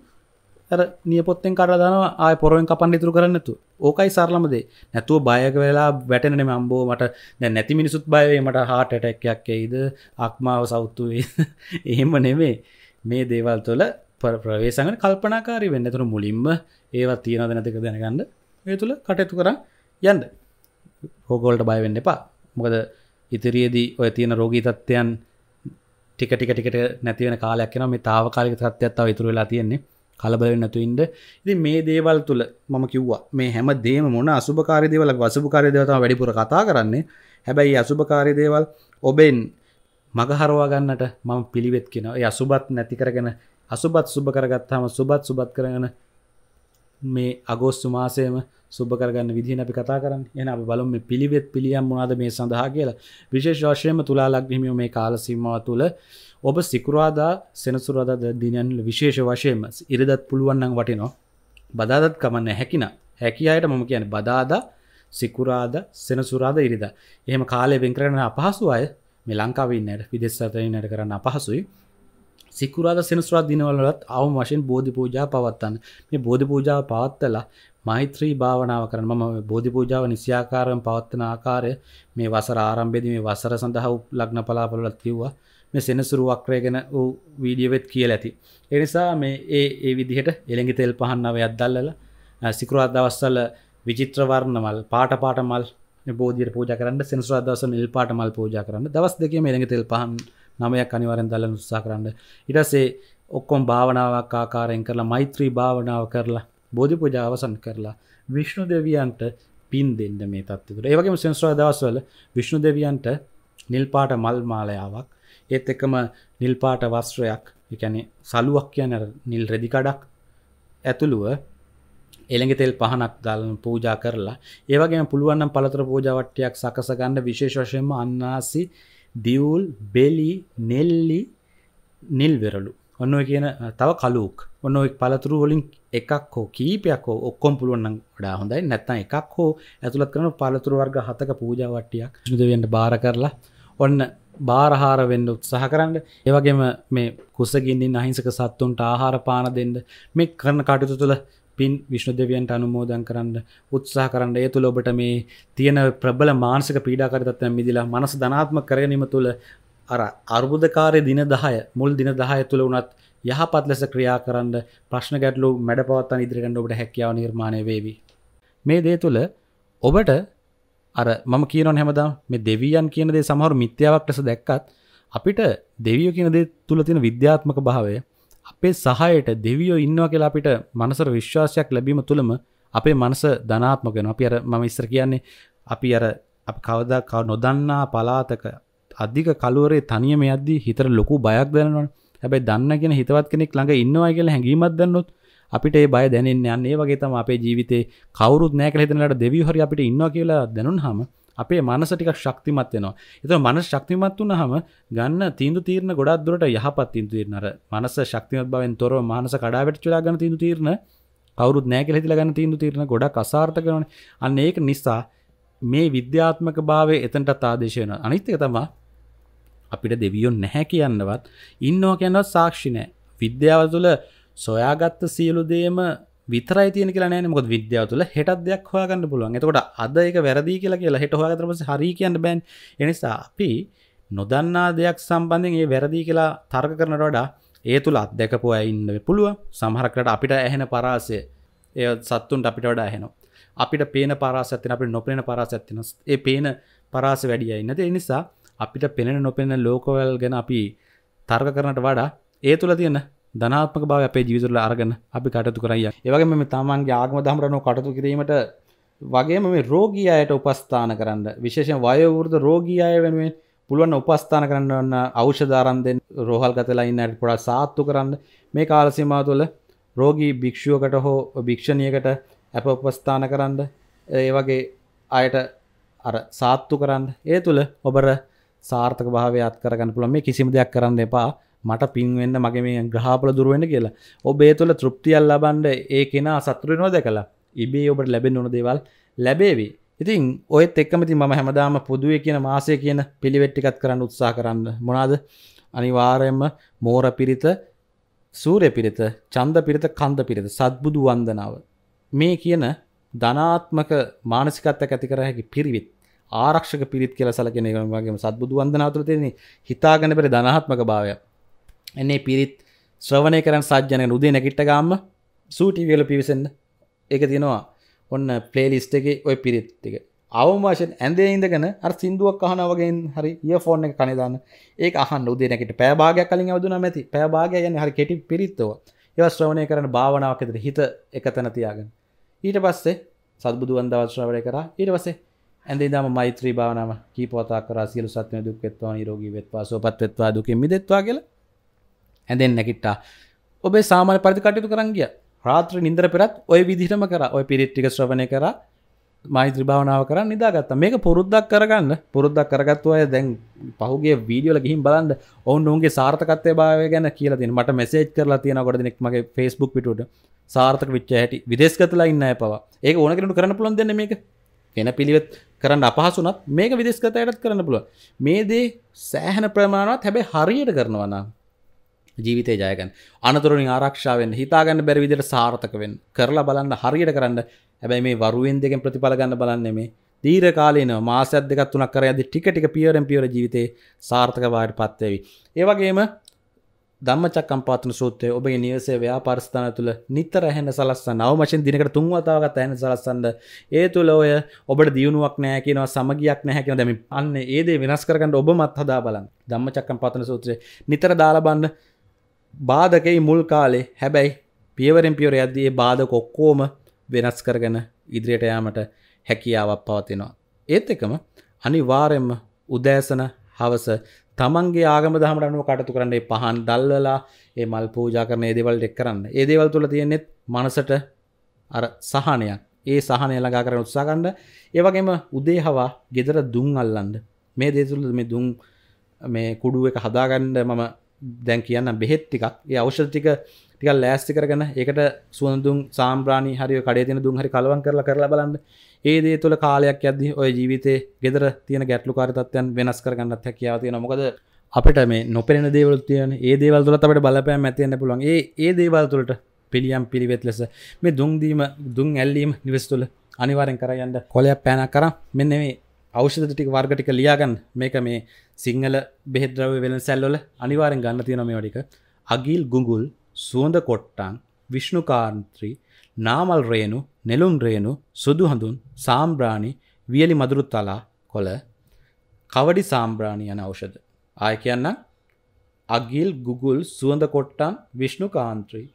A: ඇර නියපොත්තෙන් කරදාන ආය පොරුවෙන් කපන් ඉතුර කරන්නතු ඕකයි සරලමදේ නැතුව බයක වෙලා වැටනනේ මම්බෝ මට දැ නැති මිනිසුත් බයවීමට හාටටැක්යක් එයිද අක්මාව සෞත්තුවේ එහෙම නෙමේ මේ දේවල් තුළ ප්‍රවේශගන කල්පනාකාරි වෙන්න තුර මුලින්ම ඒවත් තියෙනද නැතික දැනගන්න ඒ තුළ කටයුතු කර යන්ද හෝගෝල්ට බයවෙන්න එපා මොකද ඉතිරියේදී ඔය තියෙන රෝගී තත්ත්වයන් ටික ටික ටිකට නැතිවෙන කාලයක් න මේ තාව කාලික තත්ත්යත්තාව ඉතුරවෙලා තියෙන්නේ කලබල නැතු ඉන්ඩ ඉති මේ දේවල් තුළ මම කිව්වා මේ හැම දේම මොන අසුභකාරිදේවල වසුභකාරිදවතම වැඩිපුර කතා කරන්නේ හැබැයි අසුභකාරිදේවල් ඔබෙන් මගහරවා ගන්නට මම පිළිවෙත් කෙන ඒ අසුබත් නැතිකරගෙන අසුබත් සුභ කරගත්තාම සුබත් සුබත් කරගෙන මේ අගෝස්තු මාසයම සුබ කරගන්න විදිහ අපි කතා කරන්න එන අප බලු මේ පිළිවෙත් පිළියම් මොනාද මේ සඳහා කියලා විශේෂ වශයම තුලා ලක්දිමිය මේ කාලසිීමව තුළ ඔබ සිකුරවාදා සෙනසුරවාද දිනයන් විශේෂ වශයෙන් ඉරිදත් පුළුවන්නන් වටිනෝ බදාදත් කමන්න හැකින හැකි අයට මම කියන බදාදා සිකුරාද සෙනසුරාද ඉරිද එහෙම කාලය වෙන් කරන අපහසු අය මේ ලංකාවන්නයට විදෙස්සතනයට කරන්න අපහසුයි සිකුරාද සෙනසුරා දිනවලත් අවම වශයෙන් බෝධි පූජා පවත්තන්න මේ බෝධි පූජාව පවත්තලා මෛත්‍රී භාවනාව කරන ම බෝධි පූජාව නිසියාකාරම් පවත්වන ආකාරය මේ වසර ආරම්භෙද මේ වසර සඳහා ලග්න පලාපොලත් කිව්වා මේ සෙනසුරු වක්‍රය ගැන වූ වීඩියවෙත් කියල ඇති. එනිසා මේ ඒ ඒ විදිහට එළඟි තෙල් පහන්නව අදල්ලල සිකරුවත් දවස්සල විචිත්‍රවර්ණමල් පාට පාටමල් බෝධිය පූජ කරන්න සෙනසුර දවස නිල් පාටමල් පූජ කරන්න දවස් දෙකම එළඟි තෙල් පහන් නමයක් අනිවරෙන් දල්ල උත්සා කරන්න ඉටසේ ඔක්කොම් භාවනාවක් ආකාරයෙන් කරලා මෛත්‍රී භාවනාව කරලා බෝධි පූජ අවසන් කරලා විශ්ණු දෙවියන්ට පින් දෙන්න මේ තත්වකට ඒවගේ සෙන්ස්වා දවස්වල විශ්ණු දෙවියන්ට නිල්පාට මල් මාලයාවක් ඒත් එකම නිල්පාට වස්ත්‍රයක් එකැනෙ සලුවක් කියන නිල් රෙදිකඩක් ඇතුළුව එළඟ තෙල් පහනක් දාලන පූජා කරලා ඒවගේ පුළුවන්නම් පළතර පූජාවට්ටයක් සකසගන්න විශේෂ වශයෙන්ම අන්නාසි දියවුල් බෙලි නෙල්ලි නිල්වෙරලු ඔන්න කියන තව කලුක් ඔන්න එක් පළතුරු වලින් එකක් හෝ කීපයක් හෝ ඔක්කොම් පුළුවන් වඩා හොඳයි නැත්තම් එකක් හෝ ඇතුළත් කරන පළතුරු වර්ග හතක පූජාවට්ටියක් ශුදවෙන්ට බාර කරලා ඔන්න බාරහාර වෙන්න උත්සාහ කරන්න ඒවගේම මේ කුසගින්නින් අහිංසක සත්තුන්ට ආහාර පාන දෙන්න මේ කරන කටයුතු තුළ පින් විශ්ණු දෙවියන්ට අනුමෝදන් කරන්න උත්සාහ කරන්න ඒ තුළ ඔබට මේ තියෙන ප්‍රබල මානසික පීඩාකරතත්වය මිදිලා මනස ධනාත්ම කරගනීම තුළ අර අර්බුදකාරය දින දහය මුල් දින දහය තුළ වනත් යහපත් ලෙස ක්‍රියා කරන්න ප්‍රශ්න ගැටලු මැඩ පවත්තන් ඉදිරිගන්න ඔබට හැකියාව නිර්මාණය වේවි මේ දේ තුළ ඔබට අර මම කියනොන් හැමදාම මේ දෙවියන් කියන දේ සමහර මිත්‍යාවක් ලෙස දැක්කත් අපිට දෙවියෝ කියන දේ තුල තියෙන විද්‍යාත්මක භාවය අපේ සහයට දෙවියෝ ඉන්නවා කියලා අපිට මනසට විශ්වාසයක් ලැබීම තුලම අපේ මනස ධනාත්මක වෙනවා. අපි අර මම ඉස්සර කියන්නේ අපි අර අපි කවදා නොදන්නා පලාතක අධික කලුවරේ තනියම යද්දී හිතට ලොකු බයක් දැනෙනවනේ. හැබැයි දන්න කියන හිතවත් කෙනෙක් ළඟ ඉන්නවා කියලා හැඟීමක් දැනනොත් අපිට ඒ බය දැනෙන්න යන්න ඒ වගේ තම අපේ ජීවිතේ කවුරුත් නෑ කියලා හිතනලාට දෙවියෝ හරි අපිට ඉන්නවා කියලා දැනුනහම අපේ මනස ටිකක් ශක්තිමත් වෙනවා. ඒතර මනස ශක්තිමත් වුණාම ගන්න තීන්දුව තීරණ ගොඩක් දුරට යහපත් තීන්දුව තීරණ අර මනස ශක්තිමත් බවෙන් තොරව මානස කඩාවැටෙච්ච වෙලා ගන්න තීන්දුව තීරණ කවුරුත් නැහැ කියලා හිතලා ගන්න තීන්දුව තීරණ ගොඩක් අසාර්ථක වෙනවානේ. අන්න ඒක නිසා මේ විද්‍යාත්මක භාවය එතනටත් ආදේශ වෙනවා. අනිත් එක තමයි අපිට දෙවියෝ නැහැ කියනවත් ඉන්නවා කියනවත් සාක්ෂි නැහැ. විද්‍යාව තුළ සොයාගත්ත සියලු දේම විතරයි තියෙන කියලා නෑ මොකද විද්‍යාව තුළ හෙටත් දෙයක් හොයාගන්න පුළුවන් එතකොට අද එක වැරදි කියලා කියලා හෙට හොයාගත්තට පස්සේ හරි කියන්න බෑන් ඒ නිසා අපි නොදන්නා දෙයක් සම්බන්ධයෙන් ඒ වැරදි කියලා තර්ක කරනට වඩා ඒ තුළ අත්දැකපු අය ඉන්න පුළුව සමහරකට අපිට ඇහෙන පරාසය ඒ සත්තුන්ට අපිට වඩා ඇහෙනවා අපිට පේන පරාස ඇතින අපිට නොපෙන පරාස ඇතින ඒ පේන පරාස වැඩිය ඉන්නද ඒ නිසා අපිට පෙනෙන නොපෙන ලෝකවල් ගැන අපි තර්ක කරනට වඩා ඒ තුළ තියෙන ධනාත්මක බව අපේ ජීවිතවල අරගෙන අපි කටයුතු කරයි. ඒ වගේම මේ තමන්ගේ ආගම දහම රණව කටයුතු කිරීමට වගේම මේ රෝගී අයට උපස්ථාන කරන්න විශේෂයෙන් වයෝ වෘද්ධ රෝගී අය වෙනුවෙන් පුළුවන් උපස්ථාන කරන්න ඖෂධාරම් දෙන්න රෝහල් ගතලා ඉන්න අයට පොඩක් සාත්තු කරන්න මේ කාල සීමාව තුළ රෝගී භික්ෂුවකට හෝ භික්ෂණියකට අප උපස්ථාන කරන්න ඒ වගේ අයට අර සාත්තු කරන්න ඒ තුළ ඔබර සාර්ථක භාවයත් කරගන්න පුළුවන් මේ කිසිම දෙයක් කරන්න එපා මට පින්වෙන්න මගේ මේ ග්‍රහපල දුරුවෙන කියලා ඔබේ තුළ තෘප්තියල් ලබන්ඩ ඒ කෙන සතුරනෝ දැකලා ඉබේ ඔබට ලැබෙන් ඕන දේවල් ලැබේවි ඉතින් ඔයත් එක්කමති ම හැමදාම පුදුව කියන මාසය කියන පිළිවෙට්ටිකත් කරන්න උත්සා කරන්න මොනාද අනිවාරයම මෝර පිරිත සූරය පිරිත චන්ද පිරිත කන්ද පිරිත සත්බුදු වන්දනාව මේ කියන ධනාත්මක මානසිකත්ත ඇති කර හැකි පිරිවිත් ආරක්ෂක පිරිත් කියල සලකෙන වගේ සත්බුදු වන්දනාතුර තියෙන හිතාගැන පෙරි ධනාත්මක භාවයක් එන්නේ පිරිත් ශ්‍රවණය කරන සජ්‍යනය උදේ නැකිට්ට ගාම්ම සූටිවියල පිවිසෙන්න්න ඒක තියෙනවා ඔන්න පලේලිස්ට එක ඔය පිරිත්තික අවමාශෙන් ඇන්දේ ඉඳගෙන අර සිින්දුවක් අහන වගේ හරි ඒ ෆෝර්න එක කනිදාන්න ඒ අහන් උදේ නැකට පෑභාගයක් කලින් අවදුන ඇති පෑභාගය යන හරි කෙටි පිරිත්තව ඒව ශ්‍රවණය කරන භාවනාවකෙදර හිත එක තැන තියාගෙන ඊට පස්සේ සබුදුවන් දවශ්‍රවය කර ඊට පසේ ඇඳේ දම මෛත්‍රී භාවනාව කීපවතා කර සියලු සත්වය දුක් වෙත්වා නිරෝගී වෙත්වා සුවපත් වෙත්වා දුකින් මිදෙත්වා කියලා ඇදෙන් නැකිට්ටා ඔබේ සාමාන පරිදි කටයුතු කරන්ගිය රාත්‍ර නින්දර පෙරත් ඔය විදිහටම කර ඔය පිරිට්ටික ශ්‍රවණය කර මෛත්‍රී භාවනාව කරන්න නිදාගත්ත මේක පුරුද්දක් කරගන්න පුරුද්දක් කරගත්තු අය දැන් පහුගේ වීඩියෝල ගිහින් බලන්න ඔවුන් ඔුන්ගේ සාර්ථකත්වය භාවය ගැන කියලතින් මට මෙසේජ් කරලා තියෙන ගොඩ දෙනෙක් මගේ ෆෙස්බුක් පිටුට සාර්ථක විච්ච හැටි විදේශගතලා ඉන්න පවා ඒක ඕනකට කරන පුළොන් දෙන්න මේක එන පිළිවෙත් කරන්න අපහසුනත් මේක විදේශගතයටත් කරන්න පුළුව මේ දේ සෑහන ප්‍රමාණවත් හැබැ හරියට කරනවනම් ජීවිතය ජයගන් අනතුරනි ආරක්ෂාවෙන් හිතාගන්න බැරිවිදිට සාර්ථකවෙන් කරලා බලන්න හරියට කරන්න හැබැයි මේ වරුවෙන් දෙකෙන් ප්‍රතිඵල ගන්න බලන්නේ මේ දීරකාලන මාසයක් දෙකක් තුනක් කර ඇදි ටික ටික පියරෙන් පියර ජීවිතේ සාර්ථකවාට පත්වේවි. ඒ වගේම ධම්මචක්කම්පාතන සූත්‍රයේ ඔබේ නිවසේ ව්‍යාපාර ස්ථාන තුල නිතර ඇහෙන සලස්සන නවමෂෙන් දිනකට තුන් වතාවක් ඇහෙන සලස්සනද ඒ තුල ඔය ඔබට දියුණුවක් නැහැ කියනවා සමගියක් නැහැ කියනවා දැන් මේ අන්න ඒ දේ වෙනස් කරගන්න ඔබමත් හදා බලන්න. ධම්මචක්කම්පාතන සූත්‍රයේ නිතර දාලා බලන්න බාධකයි මුල් කාලේ හැබැයි පියවරෙන් පියවර යද්දී ඒ බාධක ඔක්කොම වෙනස් කරගෙන ඉදිරියට යාමට හැකියාවක් පවතිනවා. ඒත් එකම අනිවාර්යයෙන්ම උදෑසන හවස තමන්ගේ ආගම දහමට අනුව කටයුතු කරන්න ඒ පහන් දැල්වලා ඒ මල් පූජා කරන ඒ දේවල් දෙක කරන්න. ඒ දේවල් තුල තියෙන්නේ මනසට අර සහනයක්. ඒ සහනය ළඟා කරන්න උත්සාහ ගන්න. ඒ වගේම උදේ හවා ගෙදර දුම් අල්ලන්න. මේ දේ තුල මේ දුම් මේ කුඩුව එක හදාගන්න මම දැන් කියන්න බෙහෙත් ටිකක් ඒ අවෂධතික ටිකල් ලෑස්ති කරගන්න ඒකට සුවඳදුන් සාම්්‍රාණී හරිය කඩේ තින දුන් හරි කලවන් කරලා කරලා බලන්න ඒදේ තුළ කාලයක් ඇදදි ඔය ජීවිතය ගෙදර තියෙන ගැටලු කාරතත්වයන් වෙනස් කරගන්නත් හැකියාව තියෙන මොකද අපට මේ නොපෙන දේවල් තියන ඒ දේවල්තුල අපට බලපෑම් ඇතියන්න පුළුවන් ඒ ඒ දේවල්තුලට පිළියම් පිළිවෙත් ලෙස මේ දුන්දීම දුන් ඇල්ලීම නිවස්තුල අනිවාරෙන් කරයන්න කොලයක් පෑන කර මෙන්න මේ අවෂධ ටික වර්ග ටික ලියාගන්න මේක මේ සිංහල බෙහෙද්‍රව වෙන සැල්ලොල අනිවාරෙන් ගන්න තියෙන මේ වඩික අගිල් ගුගුල් සුවඳ කොට්ටන් විශ්ණුකාන්ත්‍රී නාමල් රේනු නෙලුම් රේනු සුදු හඳුන් සාම්බ්‍රාණි වියලි මදුරු තලා කොළ කවඩි සාම්බ්‍රාණි යන අවෂධ ආය කියන්න අගිල් ගුගුල් සුවඳ කොට්ටන් විශ්ණුකාන්ත්‍රී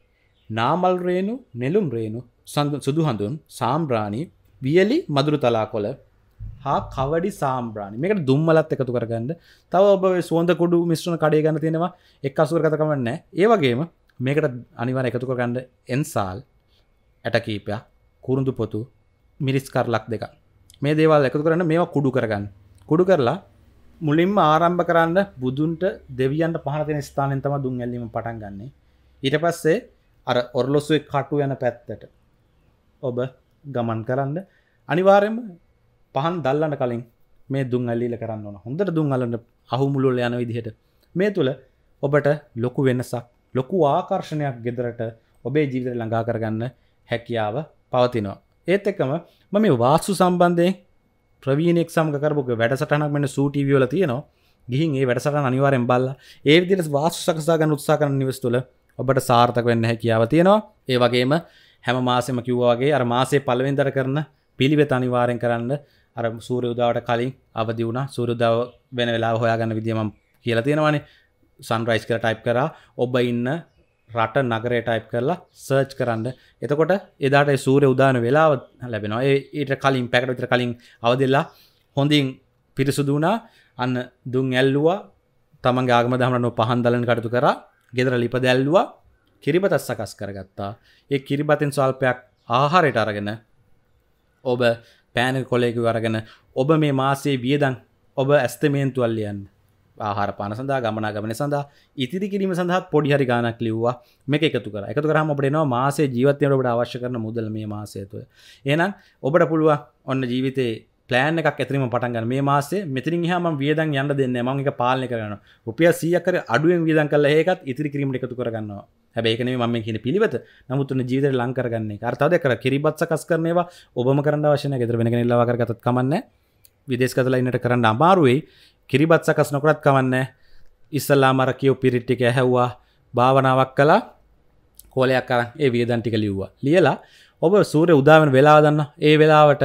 A: නාමල් රේනු නෙලුම් රේනු සඳ සුදු හඳුන් සාම්බ්‍රාණී වියලි මදුරු තලා කොළ හා කවඩි සාම්්‍රාණ මේකට දුම්මලත් එකතු කරගන්න තව ඔබ සුවන්ද කොඩු මිශ්‍රණ කඩේ ගන්න තියෙනවා එක් අසුර කතකමන්න ඒවගේම මේකට අනිවර එකතු කරගන්න එන්සාල් ඇටකීපයක් කුරුඳු පොතු මිරිස් කරලක් දෙක මේ දේවල් එකතු කරන්න මේවා කුඩු කරගන්න කුඩු කරලා මුලින්ම ආරම්භ කරන්න බුදුන්ට දෙවියන්ට පහනතින ස්ථානෙන් තම දුන් ඇල්ලීම පටන් ගන්නේ ඊට පස්සේ අර ඔරලොසුවේ කටු යන පැත්තට ඔබ ගමන් කරන්න අනිවාරයම පහන් දල්ලන්න කලින් මේ දුන් අල්ලිල කරන්න ඕන හොඳට දුන් අලන්න අහුමුළුල යන විදිහට මේ තුළ ඔබට ලොකු වෙනසක් ලොකු ආකර්ෂණයක් ගෙදරට ඔබේ ජීවිත ළඟා කරගන්න හැකියාව පවතිනවා. ඒත් එකම ම මේ වාස්සු සම්බන්ධය ප්‍රවීණෙක් සම්කරපුක වැඩසටනක් මෙන සූටිවියල තියනවා ගිහින් ඒ වැඩසට අනිවාරෙන් බල්ල ඒ විදිට වාස්සු සකසාගන්න උත්සා කරන නිවස් තුළ ඔබට සාර්ථක වෙන්න හැකියාව තියෙනවා ඒ වගේම හැම මාසෙම කිව්වාගේ අර මාසේ පලවෙන්දර කරන පිළිවෙත අනිවාරෙන් කරන්න අර සූරයුදාවට කලින් අවදි වුණ සූරුදාව වෙන වෙලා හොයාගන්න විදිම කියලා තියෙනවානේ සන්රයිස් කර ටයිප් කරා ඔබ ඉන්න රට නගරය ටයිප් කරලා සර්ච් කරන්න එතකොට එදාට සූරය උදාන වෙලාව ලැබෙනවා ඒට කලින් පැකට විතර කලින් අවදෙල්ලා හොඳින් පිරිසුදු වුණා අන්න දුන් ඇල්ලුවා තමන් ආගම දහමනො පහන් දලන කටතු කරා ගෙදර ලිප දැල්ලුවා කිරිබතත් සකස් කරගත්තා ඒ කිරිබතෙන් ස්වල්පයක් ආහාරයට අරගෙන ඔබ පෑනල් කොලයකු වරගෙන ඔබ මේ මාසේ වියදන් ඔබ ඇස්තමේන්තුවල්ලියන්න ආහාර පාන සඳහා ගමනා ගමන සඳහා ඉතිරි කිරීම සඳහා පොඩි හරි ගානක් ලිව්වා මේක එකතු කර එකතු කරාම අපිට එනවා මාසේ ජීවිතයට ඔබට අවශ්‍ය කරන මුදල් මේ මාසය තුළ එහෙනම් ඔබට පුළුවන් ඔන්න ජීවිතේ පලෑන් එකක් ඇතිරීම පටන්ගන්න මේ මාසේ මෙතිරින් හම වියදන් යන්න දෙන්න ම එක පාලනය කරන උපිය සියකර අඩුවෙන් වියදන් කල ඒකත් ඉතිරි කිරීමට එකතු කරගන්නවා හැබැයිකන මම කියන පිළිවත නමුත්තුන ජීවිත ලංකරගන්නේ අර්තාද කර කිරිබත් සකස් කරනවා ඔබම කරන්න වශන ගෙදර වෙන ලවාකරගතත් කමන්න විදේශ කතලයින්නට කරන්න අමාරුවයි කිරිබත් සකස් නොකරත් කවන්න ඉස්සල්ලා මර කියෝ පිරිට්ටික ඇහැව්වා භාවනාවක් කලා කෝලයක් කරන් ඒ වියදන් ටික ලිව්වා ලියලා ඔබ සූරය උදාවෙන් වෙලා දන්න ඒ වෙලාවට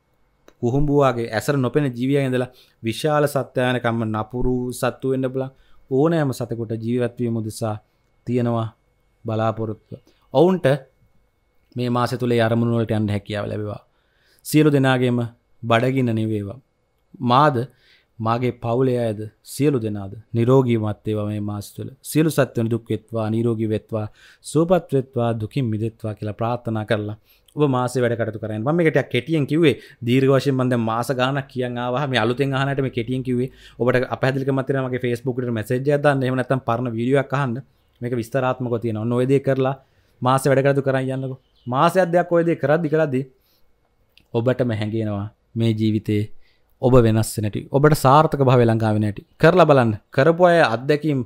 A: උහුම්ඹුවගේ ඇසර නොපෙන ජීවිය ඉඳලා විශාල සත්‍යයනකම්ම නපුරු සත්තු වෙන්න බලා ඕනෑම සතකොට ජීවත්වීම උදෙසා තියෙනවා බලාපොරොත්තුව. ඔවුන්ට මේ මාස තුළේ අරමුණුවලට යන්න හැකියාව ලැබවා. සියලු දෙනාගේම බඩගින්න නිවේවා. මාද මාගේ පවුලේ අයද සියලු දෙනාද නිරෝගීමත් ඒවා මේ මාස තුළ සියලු සත්වන දුක් වෙත්වා නිරෝගී වෙත්වා සුවපත් වෙත්වා දුකින් මිදෙත්වා කියලා ප්‍රාර්ථනා කරලා මාස වැඩට කරන්න ම එකට කෙටියෙන් කිවේ දීර්වශය බඳ මාස ගන කිය වාහම අලුත හනටම කෙටියෙන් කිවේ ඔබට අපහදික මතරමගේ ෆස්බුකට මසේජ දන්න එමනත පරන විඩියක් කහන්න මේක විස්තරාත්මක තියෙන නොවේද කරලා මාස වැඩකරතු කරන්න යන්නක මාසයක් දෙයක් ඔයදේ කරද්දි කරද්දි ඔබට මැහැගෙනවා මේ ජීවිතයේ ඔබ වෙනස්සනට ඔබට සාර්ථක භාව ලංකාවෙනට කරලා බලන්න කරපු අය අත්දැකීම්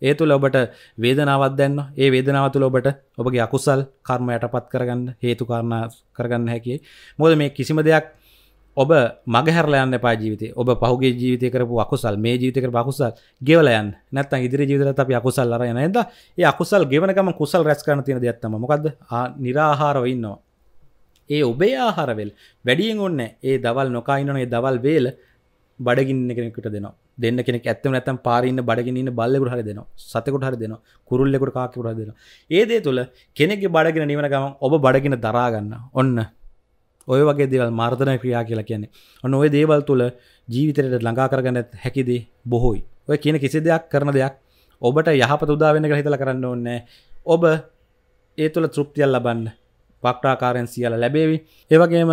A: ඒ තුළ ඔබට වේදනාවත් දැන්න ඒ වේදනාව තුළ ඔබට ඔබගේ අකුසල් කර්ම යටපත් කරගන්න හේතු කාරණා කරගන්න හැකියි මොකද මේ කිසිම දෙයක් ඔබ මගහැරලයන්න පා ජීවිත ඔබ පහුගේ ජීවිත කරපු අකුසල් මේ ජීවිතක පකුසල් ගෙවලයන් නැත්ත ඉදිරි ජීවිතර අප අකුසල් අර යන ද ඒ අකුසල් ගෙවනකම කුසල් රැස් කරන තින දෙයක්ත්තම මොකද නිරාහාරව ඉන්නවා ඒ ඔබේ ආහාරවෙල් වැඩියෙන් ඔන්න ඒ දවල් නොකයිනනේ දවල් වේල බඩගින්න කෙනෙකට දෙන දෙන්න කෙනෙ ඇත්තම නැතම් පාරන්න බඩගින්න බල්ලෙකුට හරි දෙන සතකුට හරි දෙන කුරල්ලෙකුට කාකිකුට දෙන ඒදේ තුළ කෙනෙක් බඩගෙන නිවන ගම ඔබ බඩගෙන දරාගන්න ඔන්න ඔය වගේ දේවල් මාර්ධන ක්‍රියා කියලා කියන්නේ ඔන්න ඔය දේවල් තුළ ජීවිතරයට ලඟා කරගන්න හැකිදේ බොහෝයි ඔය කියන කිසි දෙයක් කරන දෙයක් ඔබට යහපත උදාවෙන කර හිතල කරන්න ඕන්න ඔබ ඒ තුළ තෘප්තියල් ලබන්න පක්ටාකාරෙන් සියල ලැබේවි ඒවගේම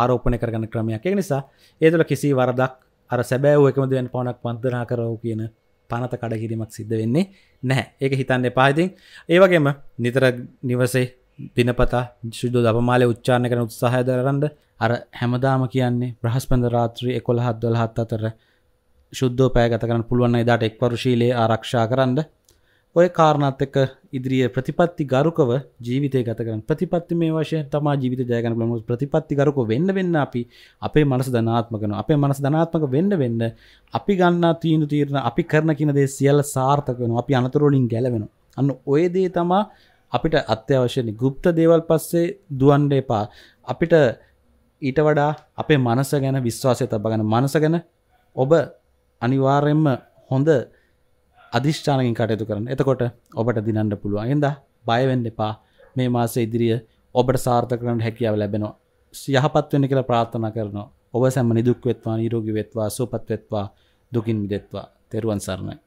A: ආරෝපණය කරගන්න ක්‍රමයක් ඒ නිසා ඒතුළ කිසි වරදක් අර සැබෑ එකමදෙන් පවනක් පන්දනා කරව කියන පනත කඩකිරීමක් සිද්ධ වෙන්නේ නැහැ ඒක හිතන්න පාතින් ඒවගේම නිතර නිවසේ දිනපතා ශුද්ධ දපමාලය උච්චාණ කරන උත්සාහය දරන්ඩ අර හැමදාම කියන්නේ බ්‍රහස්පන්ද රාත්‍රී එකොළහත් දොළහත් අතර ශුද්ධෝ පෑගත කරන පුළුවන් එදාට එක්වරුශීලයේ ආරක්ෂා කරන්න ඔය කාරණත්තක ඉදිරිිය ප්‍රතිපත්ති ගරුකව ජීවිතය ගතකරන ප්‍රතිපත්ති මේ වශය තම ජීවිත ජයගන ලමු ප්‍රතිපත්ති ගරුක වෙන්න වෙන්න අපි අපේ මනස ධනාත්මකන අපේ මනස ධනාත්මක වෙන්න වෙන්න අපි ගන්න තීනු තීරණ අපි කරන කිනදේ සියල්ල සාර්ථකන අපි අනතුරෝලින් ගැලවෙන අන්න ඔයදේ තමා අපිට අත්‍යවශ්‍යනි ගුප්ත දේවල් පස්සේ දුවන්ඩ එපා අපිට ඊට වඩා අපේ මනස ගැන විශ්වාසය තබ ගැන මනස ගැන ඔබ අනිවාර්යෙන්ම හොඳ අධිෂ්ඨානකින් කටයුතු කරන එතකොට ඔබට දිනන්න පුළුවන් එද බයවෙන්න එපා මේ මාස ඉදිරිිය ඔබට සාර්ථ කරන්න හැකියාව ලැබෙනවා යහපත්වෙන කියලා ප්‍රාර්ථනා කරනවා ඔබ සැම නිදුක් වෙත්වා නිරෝගි වෙත්වා සුවපත් වෙත්වා දුකින් මිදෙත්වා තෙරුවන් සරණයි